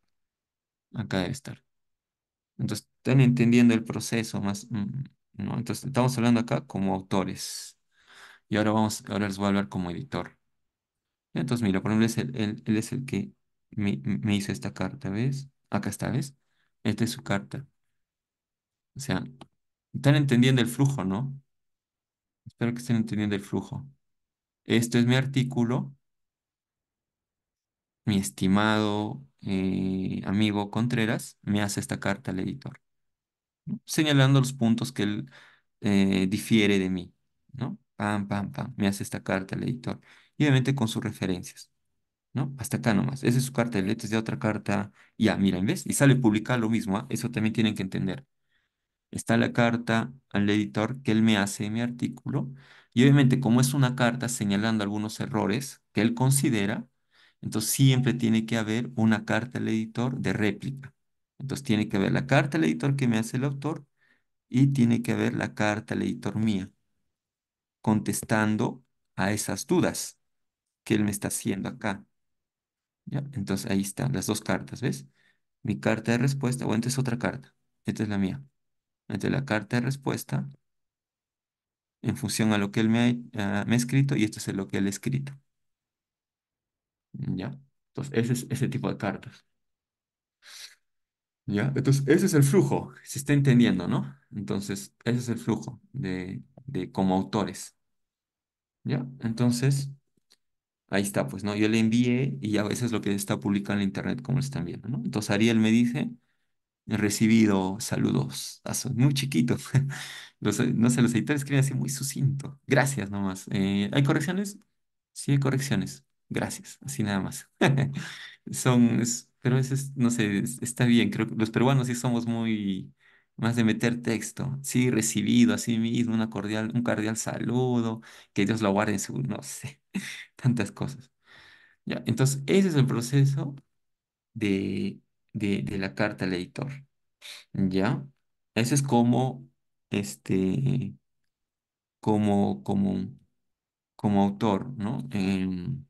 Acá debe estar. Entonces, están entendiendo el proceso más, mm, ¿no? Entonces, estamos hablando acá como autores. Y ahora vamos, ahora les voy a hablar como editor. Entonces, mira, por ejemplo, él, es el que me, me hizo esta carta, ¿ves? Acá está, ¿ves? Esta es su carta. O sea, están entendiendo el flujo, ¿no? Espero que estén entendiendo el flujo. Esto es mi artículo. Mi estimado eh, amigo Contreras me hace esta carta al editor, señalando los puntos que él eh, difiere de mí, ¿no? Pam, pam, pam, me hace esta carta al editor. Y obviamente con sus referencias. ¿no? Hasta acá nomás. Esa es su carta de letras, de otra carta. Ya, mira, vez. Y sale publicada lo mismo, ¿ah? Eso también tienen que entender está la carta al editor que él me hace de mi artículo. Y obviamente como es una carta señalando algunos errores que él considera, entonces siempre tiene que haber una carta al editor de réplica. Entonces tiene que haber la carta al editor que me hace el autor y tiene que haber la carta al editor mía contestando a esas dudas que él me está haciendo acá. ¿Ya? Entonces ahí están las dos cartas, ¿ves? Mi carta de respuesta, o entonces otra carta. Esta es la mía. Entre la carta de respuesta en función a lo que él me ha, eh, me ha escrito y esto es lo que él ha escrito. ¿Ya? Entonces ese es ese tipo de cartas. ¿Ya? Entonces ese es el flujo, se está entendiendo, ¿no? Entonces ese es el flujo de, como autores. ¿Ya? Entonces... Ahí está, pues, ¿no? Yo le envié y a veces lo que está publicado en internet, como lo están viendo, ¿no? Entonces Ariel me dice, recibido saludos muy chiquitos. Los, no sé, los editores escriben así muy sucinto. Gracias nomás. Eh, ¿hay correcciones? Sí, hay correcciones. Gracias, así nada más. Son, pero eso no sé, está bien. Creo que los peruanos sí somos muy más de meter texto. Sí, recibido así mismo, una cordial, un cordial saludo, que Dios lo guarde en su, no sé, tantas cosas. Ya, entonces ese es el proceso de de, la carta al editor. ¿Ya? ese es como, este, como, como, como autor, ¿no? Em,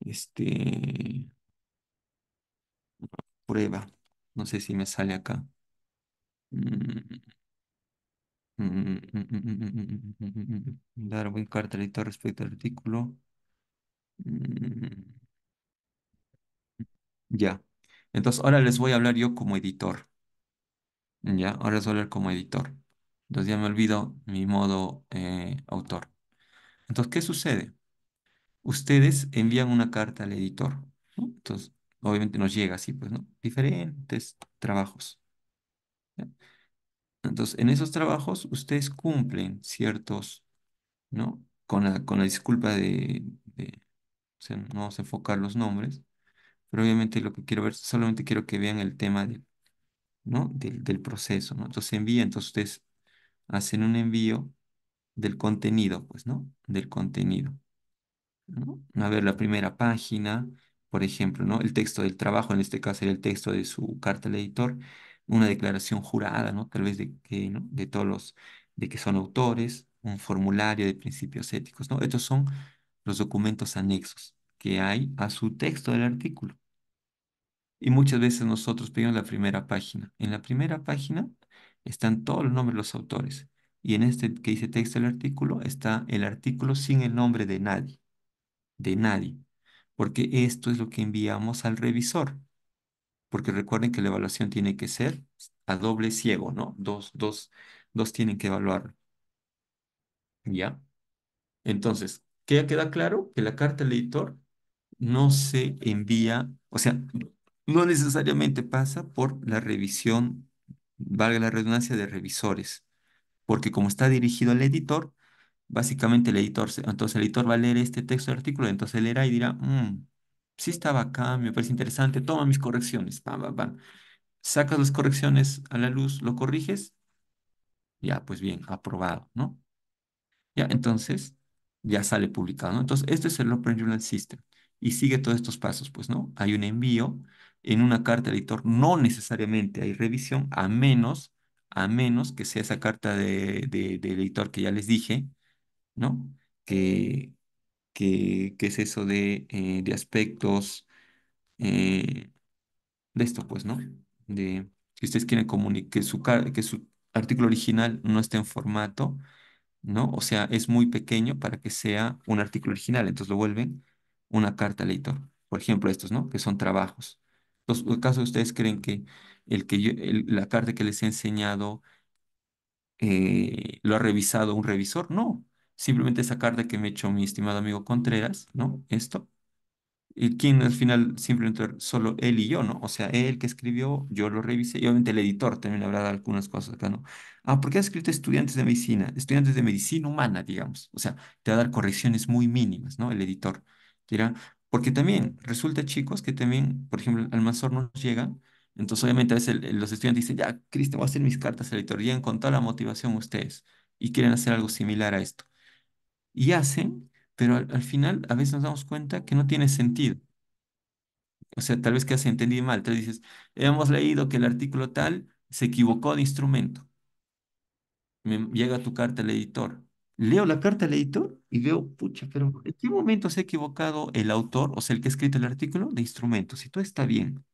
este, prueba. No sé si me sale acá. Mm, dar buen carta al editor respecto al artículo. Mm, ya. Entonces, ahora les voy a mm. hablar yo como editor. Ya, ahora les voy a hablar como editor. Entonces ya me olvido mi modo eh, autor. Entonces, ¿qué sucede? Ustedes envían una carta al editor. Entonces, obviamente nos llega así, pues, ¿no? Diferentes trabajos. Entonces, en esos trabajos ustedes cumplen ciertos, ¿no? Con la, con la disculpa de, no vamos a enfocar los nombres, pero obviamente lo que quiero ver, solamente quiero que vean el tema del, ¿no? del, del proceso, ¿no? Entonces envía, entonces ustedes hacen un envío del contenido, pues, ¿no? Del contenido. ¿no? A ver, la primera página, por ejemplo, ¿no? El texto del trabajo, en este caso era el texto de su carta al editor, una declaración jurada, ¿no? Tal vez de que, ¿no? De todos los, de que son autores, un formulario de principios éticos, ¿no? Estos son los documentos anexos que hay a su texto del artículo. Y muchas veces nosotros pedimos la primera página. En la primera página están todos los nombres de los autores. Y en este que dice texto del artículo está el artículo sin el nombre de nadie. De nadie. Porque esto es lo que enviamos al revisor. Porque recuerden que la evaluación tiene que ser a doble ciego, ¿no? Dos, dos, dos tienen que evaluarlo. ¿Ya? Entonces, ya queda claro? Que la carta del editor no se envía, o sea, no necesariamente pasa por la revisión, valga la redundancia, de revisores, porque como está dirigido al editor, básicamente el editor, entonces el editor va a leer este texto del artículo, entonces leerá y dirá, si mm, sí estaba acá, me parece interesante, toma mis correcciones, Pam, pam, pam. Sacas las correcciones a la luz, lo corriges, ya, pues bien, aprobado, ¿no? Ya, entonces, ya sale publicado, Entonces, este es el Open Journal System y sigue todos estos pasos, pues, ¿no? Hay un envío, en una carta de editor no necesariamente hay revisión, a menos, a menos que sea esa carta de, editor que ya les dije, ¿no? Que, que, es eso de, eh, aspectos, eh, de esto, pues, ¿no? De, si ustedes quieren comunicar, su, que su artículo original no esté en formato, ¿no? O sea, es muy pequeño para que sea un artículo original, entonces lo vuelven una carta al editor. Por ejemplo, estos, ¿no? Que son trabajos. Entonces, ¿acaso ustedes creen que, el que la carta que les he enseñado eh, lo ha revisado un revisor? No. Simplemente esa carta que me hecho mi estimado amigo Contreras, ¿no? Esto. ¿Quién al final simplemente solo él y yo, ¿no? O sea, él que escribió, yo lo revisé, y obviamente el editor también habrá dado algunas cosas acá, ¿no? Ah, porque ha escrito estudiantes de medicina, estudiantes de medicina humana, digamos. O sea, te va a dar correcciones muy mínimas, ¿no? El editor. Porque también resulta, chicos, que también, por ejemplo, no nos llega, entonces obviamente a veces los estudiantes dicen, ya, Cristo voy a hacer mis cartas al editor. Llegan con toda la motivación ustedes, y quieren hacer algo similar a esto. Y hacen, pero al, final a veces nos damos cuenta que no tiene sentido. O sea, tal vez que has entendido mal, Te dices, hemos leído que el artículo tal se equivocó de instrumento. llega tu carta al editor. Leo la carta al editor y veo, pucha, pero ¿en qué momento se ha equivocado el autor, o sea, el que ha escrito el artículo, de instrumentos? Si todo está bien.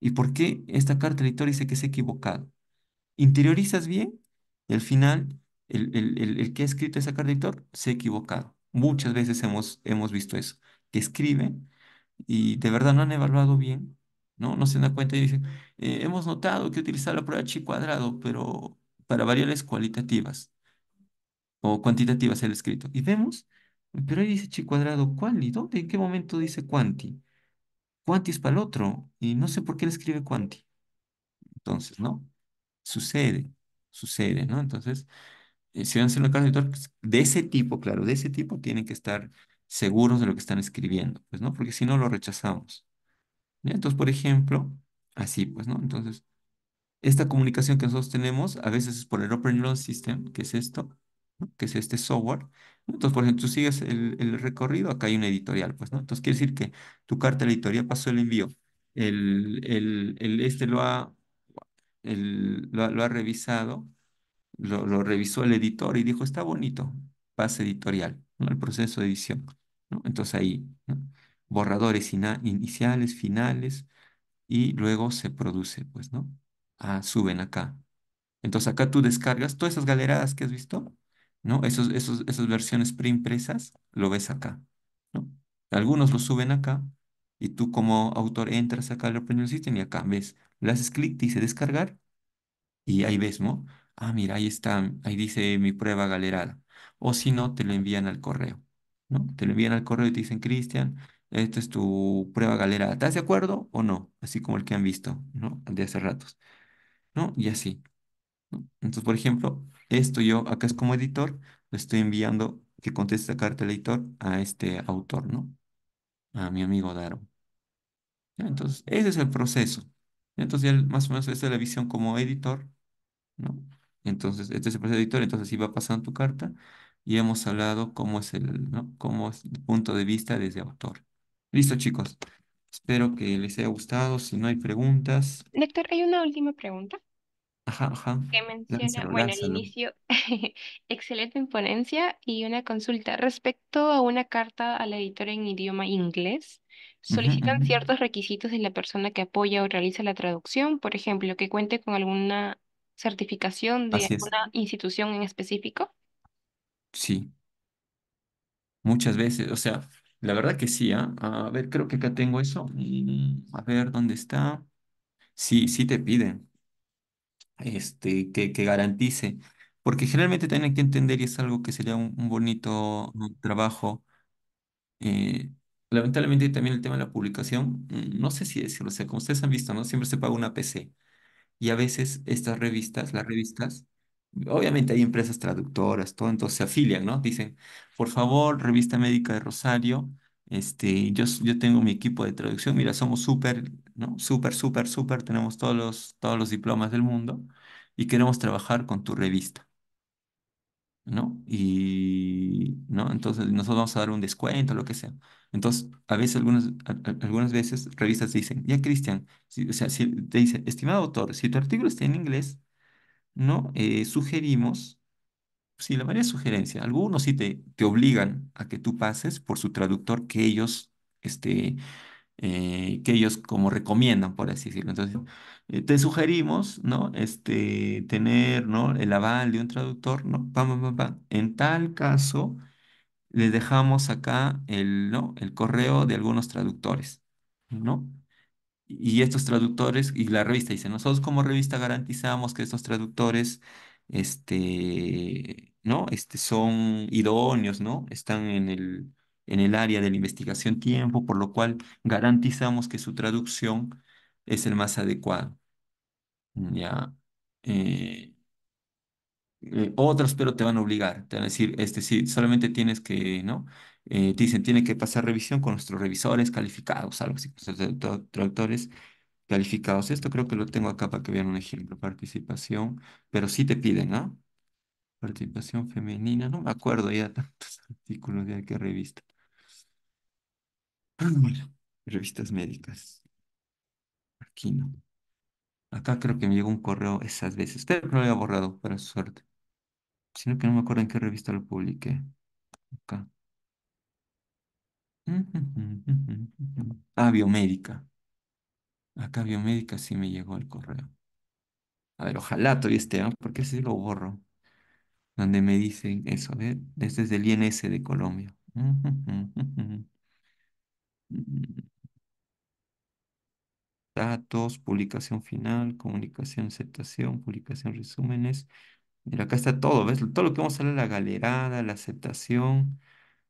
¿Y por qué esta carta al editor dice que se ha equivocado? Interiorizas bien y al final el, que ha escrito esa carta al editor se ha equivocado. Muchas veces hemos, hemos visto eso, que escriben y de verdad no han evaluado bien, ¿no? No se dan cuenta y dicen, eh, hemos notado que utilizar la prueba chi cuadrado, pero para variables cualitativas o cuantitativas el escrito. Y vemos, pero ahí dice chi cuadrado ¿cuál ¿y dónde? ¿En qué momento dice cuanti? Cuanti es para el otro, y no sé por qué le escribe cuanti. Entonces, ¿no? Sucede, sucede, ¿no? Entonces, eh, si van a hacer una carta pues, de ese tipo, claro, de ese tipo tienen que estar seguros de lo que están escribiendo, pues, ¿no? Porque si no, lo rechazamos. Entonces, por ejemplo, así, pues, ¿no? Entonces, esta comunicación que nosotros tenemos a veces es por el Open Loan System, que es esto, que es este software. Entonces, por ejemplo, tú sigues el, recorrido, acá hay un editorial, pues, ¿no? Entonces, quiere decir que tu carta de la editorial pasó el envío. El, el, el este lo ha, lo revisado, lo, revisó el editor y dijo, está bonito, pasa editorial, ¿no? El proceso de edición, Entonces, ahí, ¿no? Borradores iniciales, finales, y luego se produce, pues, ¿no? Ah, suben acá. Entonces, acá tú descargas todas esas galeradas que has visto, ¿no? Esos, esos, esas versiones preimpresas lo ves acá, ¿no? Algunos lo suben acá y tú como autor entras acá al Open System y acá ves, le haces clic, dice descargar y ahí ves, ¿no? Ah, mira, ahí está, ahí dice mi prueba galerada. O si no, te lo envían al correo, ¿no? Te lo envían al correo y te dicen, Cristian, esta es tu prueba galerada. ¿Estás de acuerdo o no? Así como el que han visto, ¿no? De hace ratos, ¿no? Y así. Entonces, por ejemplo, esto yo, acá es como editor, le estoy enviando que conteste esta carta al editor a este autor, ¿no? A mi amigo Daro. Entonces, ese es el proceso. Entonces, más o menos esta es la visión como editor, ¿no? Entonces, este es el proceso de editor, entonces sí va pasando tu carta y hemos hablado cómo es el, ¿no? cómo es punto de vista desde autor. Listo, chicos. Espero que les haya gustado. Si no hay preguntas. Lector, hay una última pregunta. Ajá, ajá. que menciona, bueno, al inicio, excelente ponencia y una consulta respecto a una carta a la editora en idioma inglés. Solicitan ciertos requisitos de la persona que apoya o realiza la traducción, por ejemplo, que cuente con alguna certificación de alguna institución en específico. Sí, muchas veces. O sea, la verdad que sí, ¿ah? A ver, creo que acá tengo eso. Mm, a ver, ¿dónde está? Sí, sí te piden este, que, que garantice. Porque generalmente tienen que entender, y es algo que sería un, bonito trabajo, eh, lamentablemente también el tema de la publicación, mm, no sé si decirlo, o sea, como ustedes han visto, ¿no? Siempre se paga una PC. Y a veces estas revistas, las revistas, obviamente hay empresas traductoras, todo, entonces se afilian, ¿no? Dicen, por favor, Revista Médica de Rosario, este, yo, yo tengo mi equipo de traducción, mira, somos súper ¿no? Súper, súper, súper, tenemos todos los, todos los diplomas del mundo y queremos trabajar con tu revista. ¿no? Y, ¿no? Entonces nosotros vamos a dar un descuento, lo que sea. Entonces, a veces, algunas, veces, revistas dicen, ya Cristian, o sea, si te dice, estimado autor, si tu artículo está en inglés, ¿no? Eh, sugerimos, sí, la mayoría sugerencia, algunos sí te, te obligan a que tú pases por su traductor que ellos, este, eh, que ellos como recomiendan, por así decirlo. Entonces, eh, te sugerimos, ¿no? Este, tener, ¿no? El aval de un traductor, ¿no? En tal caso, les dejamos acá el, ¿no? el correo de algunos traductores, ¿no? Y estos traductores, y la revista dice, nosotros como revista garantizamos que estos traductores, este, ¿no? Este, son idóneos, ¿no? Están en el, en el área de la investigación tiempo, por lo cual garantizamos que su traducción es el más adecuado. Ya. Eh, eh otros, pero te van a obligar, te van a decir, este sí, solamente tienes que, ¿no? te eh, dicen, tiene que pasar revisión con nuestros revisores calificados, algo así, traductores calificados. Esto creo que lo tengo acá para que vean un ejemplo, participación, pero sí te piden, ¿no? Participación femenina, no me acuerdo ya tantos artículos de qué revista revistas médicas. Aquí no. Acá creo que me llegó un correo esas veces. Usted lo había borrado, para suerte. Sino que no me acuerdo en qué revista lo publiqué. Acá. Ah, biomédica. Acá biomédica sí me llegó el correo. A ver, ojalá todavía esté, ¿no? porque si lo borro. Donde me dicen eso, a ¿eh? ver, desde es INS de Colombia. Mm, datos, publicación final, comunicación, aceptación, publicación, resúmenes. Mira, acá está todo, ¿ves? Todo lo que vamos a ver, la galerada, la aceptación.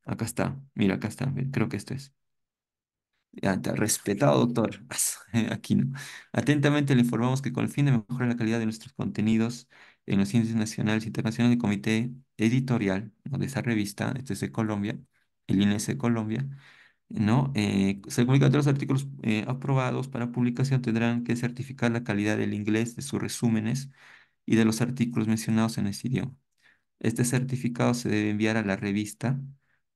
Acá está, mira, acá está, creo que esto es. Ya, está. respetado doctor, aquí no. Atentamente le informamos que con el fin de mejorar la calidad de nuestros contenidos en los ciencias nacionales e internacionales del comité editorial de esta revista, este es de Colombia, el INES de Colombia, ¿no? Eh, según que los artículos eh, aprobados para publicación tendrán que certificar la calidad del inglés de sus resúmenes y de los artículos mencionados en ese idioma. Este certificado se debe enviar a la revista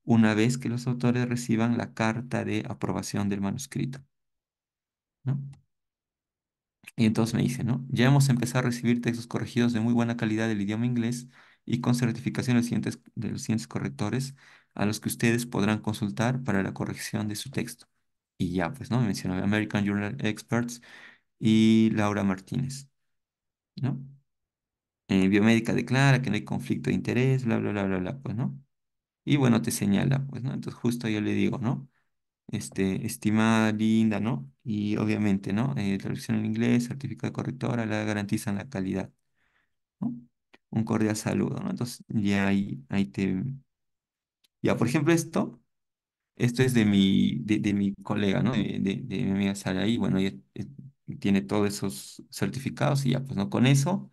una vez que los autores reciban la carta de aprobación del manuscrito. Y entonces me dice, ¿no? Ya hemos empezado a recibir textos corregidos de muy buena calidad del idioma inglés y con certificación de de los siguientes correctores a los que ustedes podrán consultar para la corrección de su texto. Y ya, pues, ¿no? mencionó American Journal Experts y Laura Martínez, ¿no? Eh, biomédica declara que no hay conflicto de interés, bla, bla, bla, bla, bla, pues, ¿no? Y bueno, te señala, pues, ¿no? Entonces justo yo le digo, ¿no? Este, estimada Linda, ¿no? Y obviamente, ¿no? Eh, traducción en inglés, certificado de correctora, la garantizan la calidad, ¿no? Un cordial saludo, ¿no? Entonces ya ahí, ahí te, ya, por ejemplo, esto, esto es de mi, de, mi colega, ¿no? De, de, mi amiga Sara bueno, ella eh, tiene todos esos certificados y ya, pues, ¿no? Con eso,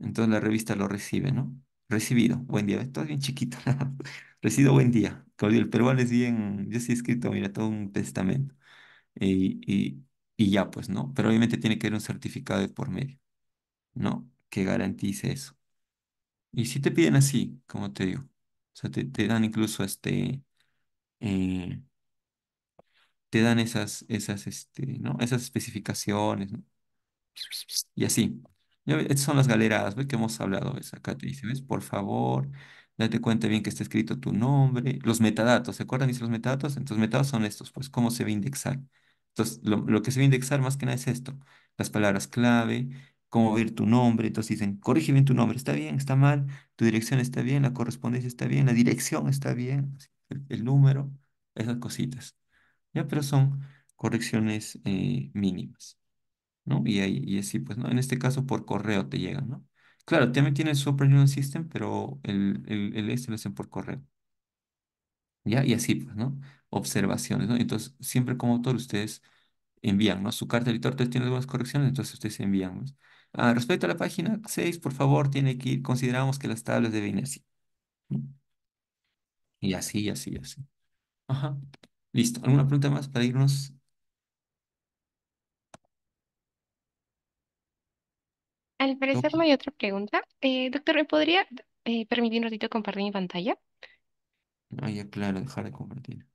entonces la revista lo recibe, ¿no? Recibido, buen día, esto es bien chiquito, ¿no? Recibido buen día. Como el peruano es bien, yo sí he escrito, mira, todo un testamento. Y, y, ya, pues, ¿no? Pero obviamente tiene que haber un certificado de por medio, ¿no? Que garantice eso. Y si te piden así, como te digo, o sea, te, dan incluso este, eh, te dan esas, esas, este, ¿no? Esas especificaciones, ¿no? Y así. Estas son las galeradas, Que hemos hablado, ¿ves? Acá te dice, ¿ves? Por favor, date cuenta bien que está escrito tu nombre. Los metadatos, ¿se acuerdan? Dice los metadatos. Entonces, metadatos son estos, pues, cómo se va a indexar. Entonces, lo, lo que se va a indexar más que nada es esto. Las palabras clave, como ver tu nombre. Entonces dicen, corrige bien tu nombre, está bien, está mal, tu dirección está bien, la correspondencia está bien, la dirección está bien, el, número, esas cositas. Ya, pero son correcciones eh, mínimas, ¿no? Y, ahí, y así, pues, ¿no? En este caso, por correo te llegan, ¿no? Claro, también tiene su Union system, pero el, el, este lo hacen por correo. ¿Ya? Y así, pues, ¿no? Observaciones, ¿no? Entonces, siempre como autor ustedes envían, ¿no? Su carta editor tiene algunas correcciones, entonces ustedes envían, Ah, respecto a la página 6, por favor, tiene que ir, consideramos que las tablas deben ir así. Y así, y así, y así. Ajá. Listo. ¿Alguna pregunta más para irnos? Al parecer no hay otra pregunta. Eh, doctor, ¿me podría eh, permitir un ratito compartir mi pantalla? Ah, ya, claro, dejar de compartir.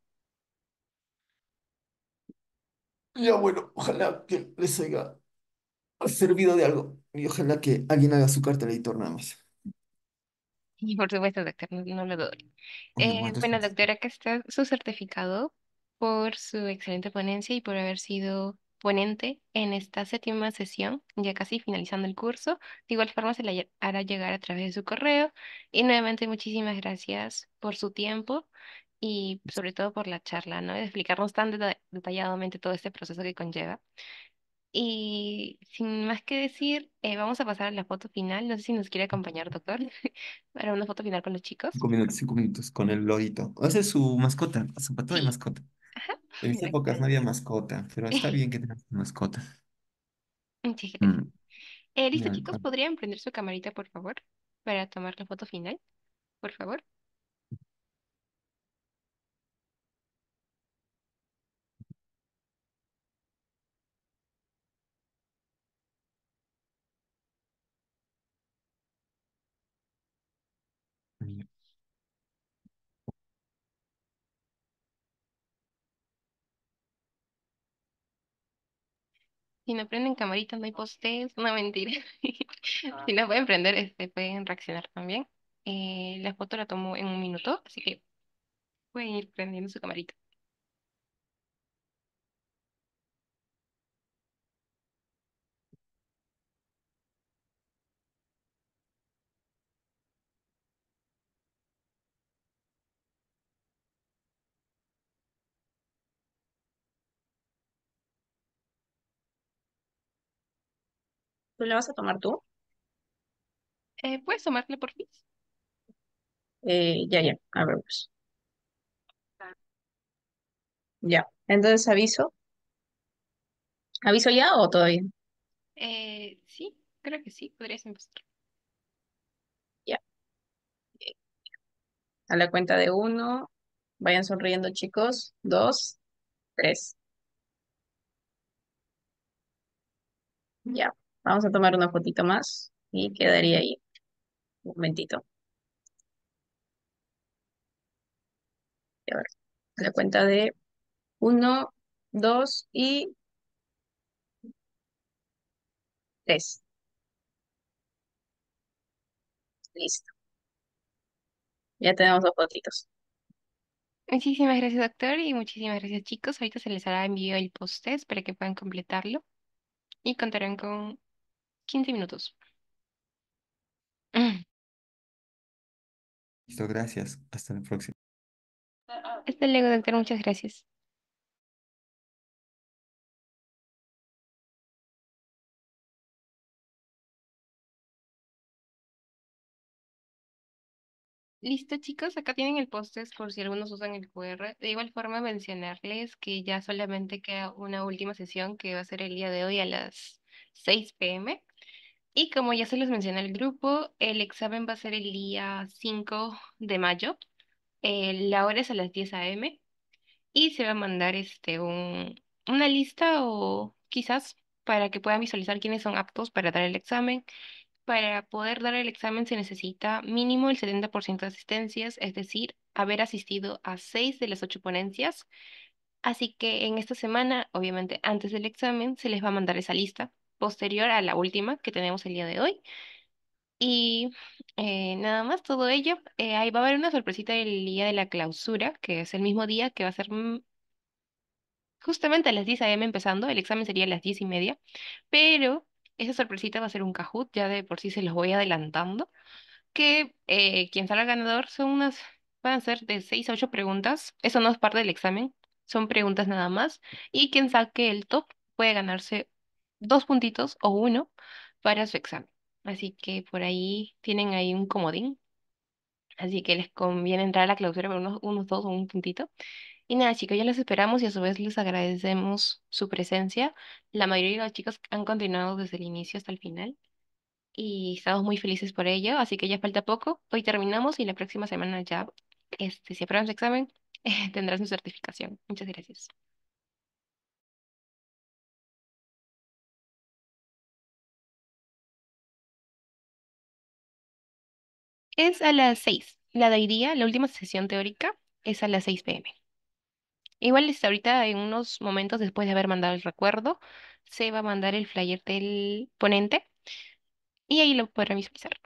Ya, bueno, ojalá que les haya servido de algo. Y ojalá que alguien haga su carta al editor nada más. Y por supuesto, doctor, no, lo doy. Eh, bueno, doctora que está su certificado por su excelente ponencia y por haber sido ponente en esta séptima sesión, ya casi finalizando el curso. De igual forma, se la hará llegar a través de su correo. Y nuevamente, muchísimas gracias por su tiempo y sobre todo por la charla, ¿no? De explicarnos tan detalladamente todo este proceso que conlleva. Y sin más que decir, eh, vamos a pasar a la foto final. No sé si nos quiere acompañar, doctor, para una foto final con los chicos. Cinco minutos, cinco minutos, con el lorito. O es su mascota, su pato de mascota. En mis épocas no había mascota, pero está bien que tengas mascota. Mm, mm. eh, listo, chicos, ¿podrían prender su camarita, por favor, para tomar la foto final? Por favor. Si no prenden camaritas, no hay postes una mentira. Ah. si no pueden prender, este, pueden reaccionar también. Eh, la foto la tomo en un minuto, así que pueden ir prendiendo su camarita. le vas a tomar tú? Eh, ¿puedes tomarle por fin? Eh, ya, ya, a ver pues. Ya, entonces aviso. ¿Aviso ya o todavía? Eh, sí, creo que sí, podrías empezar. Ya. A la cuenta de uno, vayan sonriendo chicos. Dos, tres. Ya. Vamos a tomar una fotito más y quedaría ahí. Un momentito. A ver, la cuenta de uno, dos y tres. Listo. Ya tenemos dos fotitos. Muchísimas gracias, doctor, y muchísimas gracias, chicos. Ahorita se les hará envío el post-test para que puedan completarlo y contarán con 15 minutos. Mm. Listo, gracias. Hasta la próxima. Hasta luego, doctor. Muchas gracias. Listo, chicos, acá tienen el postes por si algunos usan el QR. De igual forma, mencionarles que ya solamente queda una última sesión que va a ser el día de hoy a las 6 pm. Y como ya se los menciona el grupo, el examen va a ser el día 5 de mayo. Eh, la hora es a las 10 a.m. y se va a mandar este, una lista o quizás para que puedan visualizar quiénes son aptos para dar el examen. Para poder dar el examen se necesita mínimo el 70% de asistencias, es decir, haber asistido a seis de las 8 ponencias. Así que en esta semana, obviamente antes del examen, se les va a mandar esa lista posterior a la última que tenemos el día de hoy. Y eh, nada más, todo ello. Eh, ahí va a haber una sorpresita el día de la clausura, que es el mismo día que va a ser mm, justamente a las 10 a.m. empezando. El examen sería a las 10 y media. Pero esa sorpresita va a ser un cajut ya de por sí se los voy adelantando. Que eh, quien salga ganador son unas, van a ser de 6 a 8 preguntas. Eso no es parte del examen, son preguntas nada más. Y quien saque el top puede ganarse dos puntitos o uno para su examen. Así que por ahí tienen ahí un comodín. Así que les conviene entrar a la clausura por unos, dos o un puntito. Y nada, chicos, ya los esperamos y a su vez les agradecemos su presencia. La mayoría de los chicos han continuado desde el inicio hasta el final y estamos muy felices por ello, así que ya falta poco. Hoy terminamos y la próxima semana ya, este, si aprueban su examen, tendrán su certificación. Muchas gracias. es a las 6. La de hoy día, la última sesión teórica, es a las 6 pm. Igual está ahorita, en unos momentos después de haber mandado el recuerdo, se va a mandar el flyer del ponente y ahí lo podrán visualizar.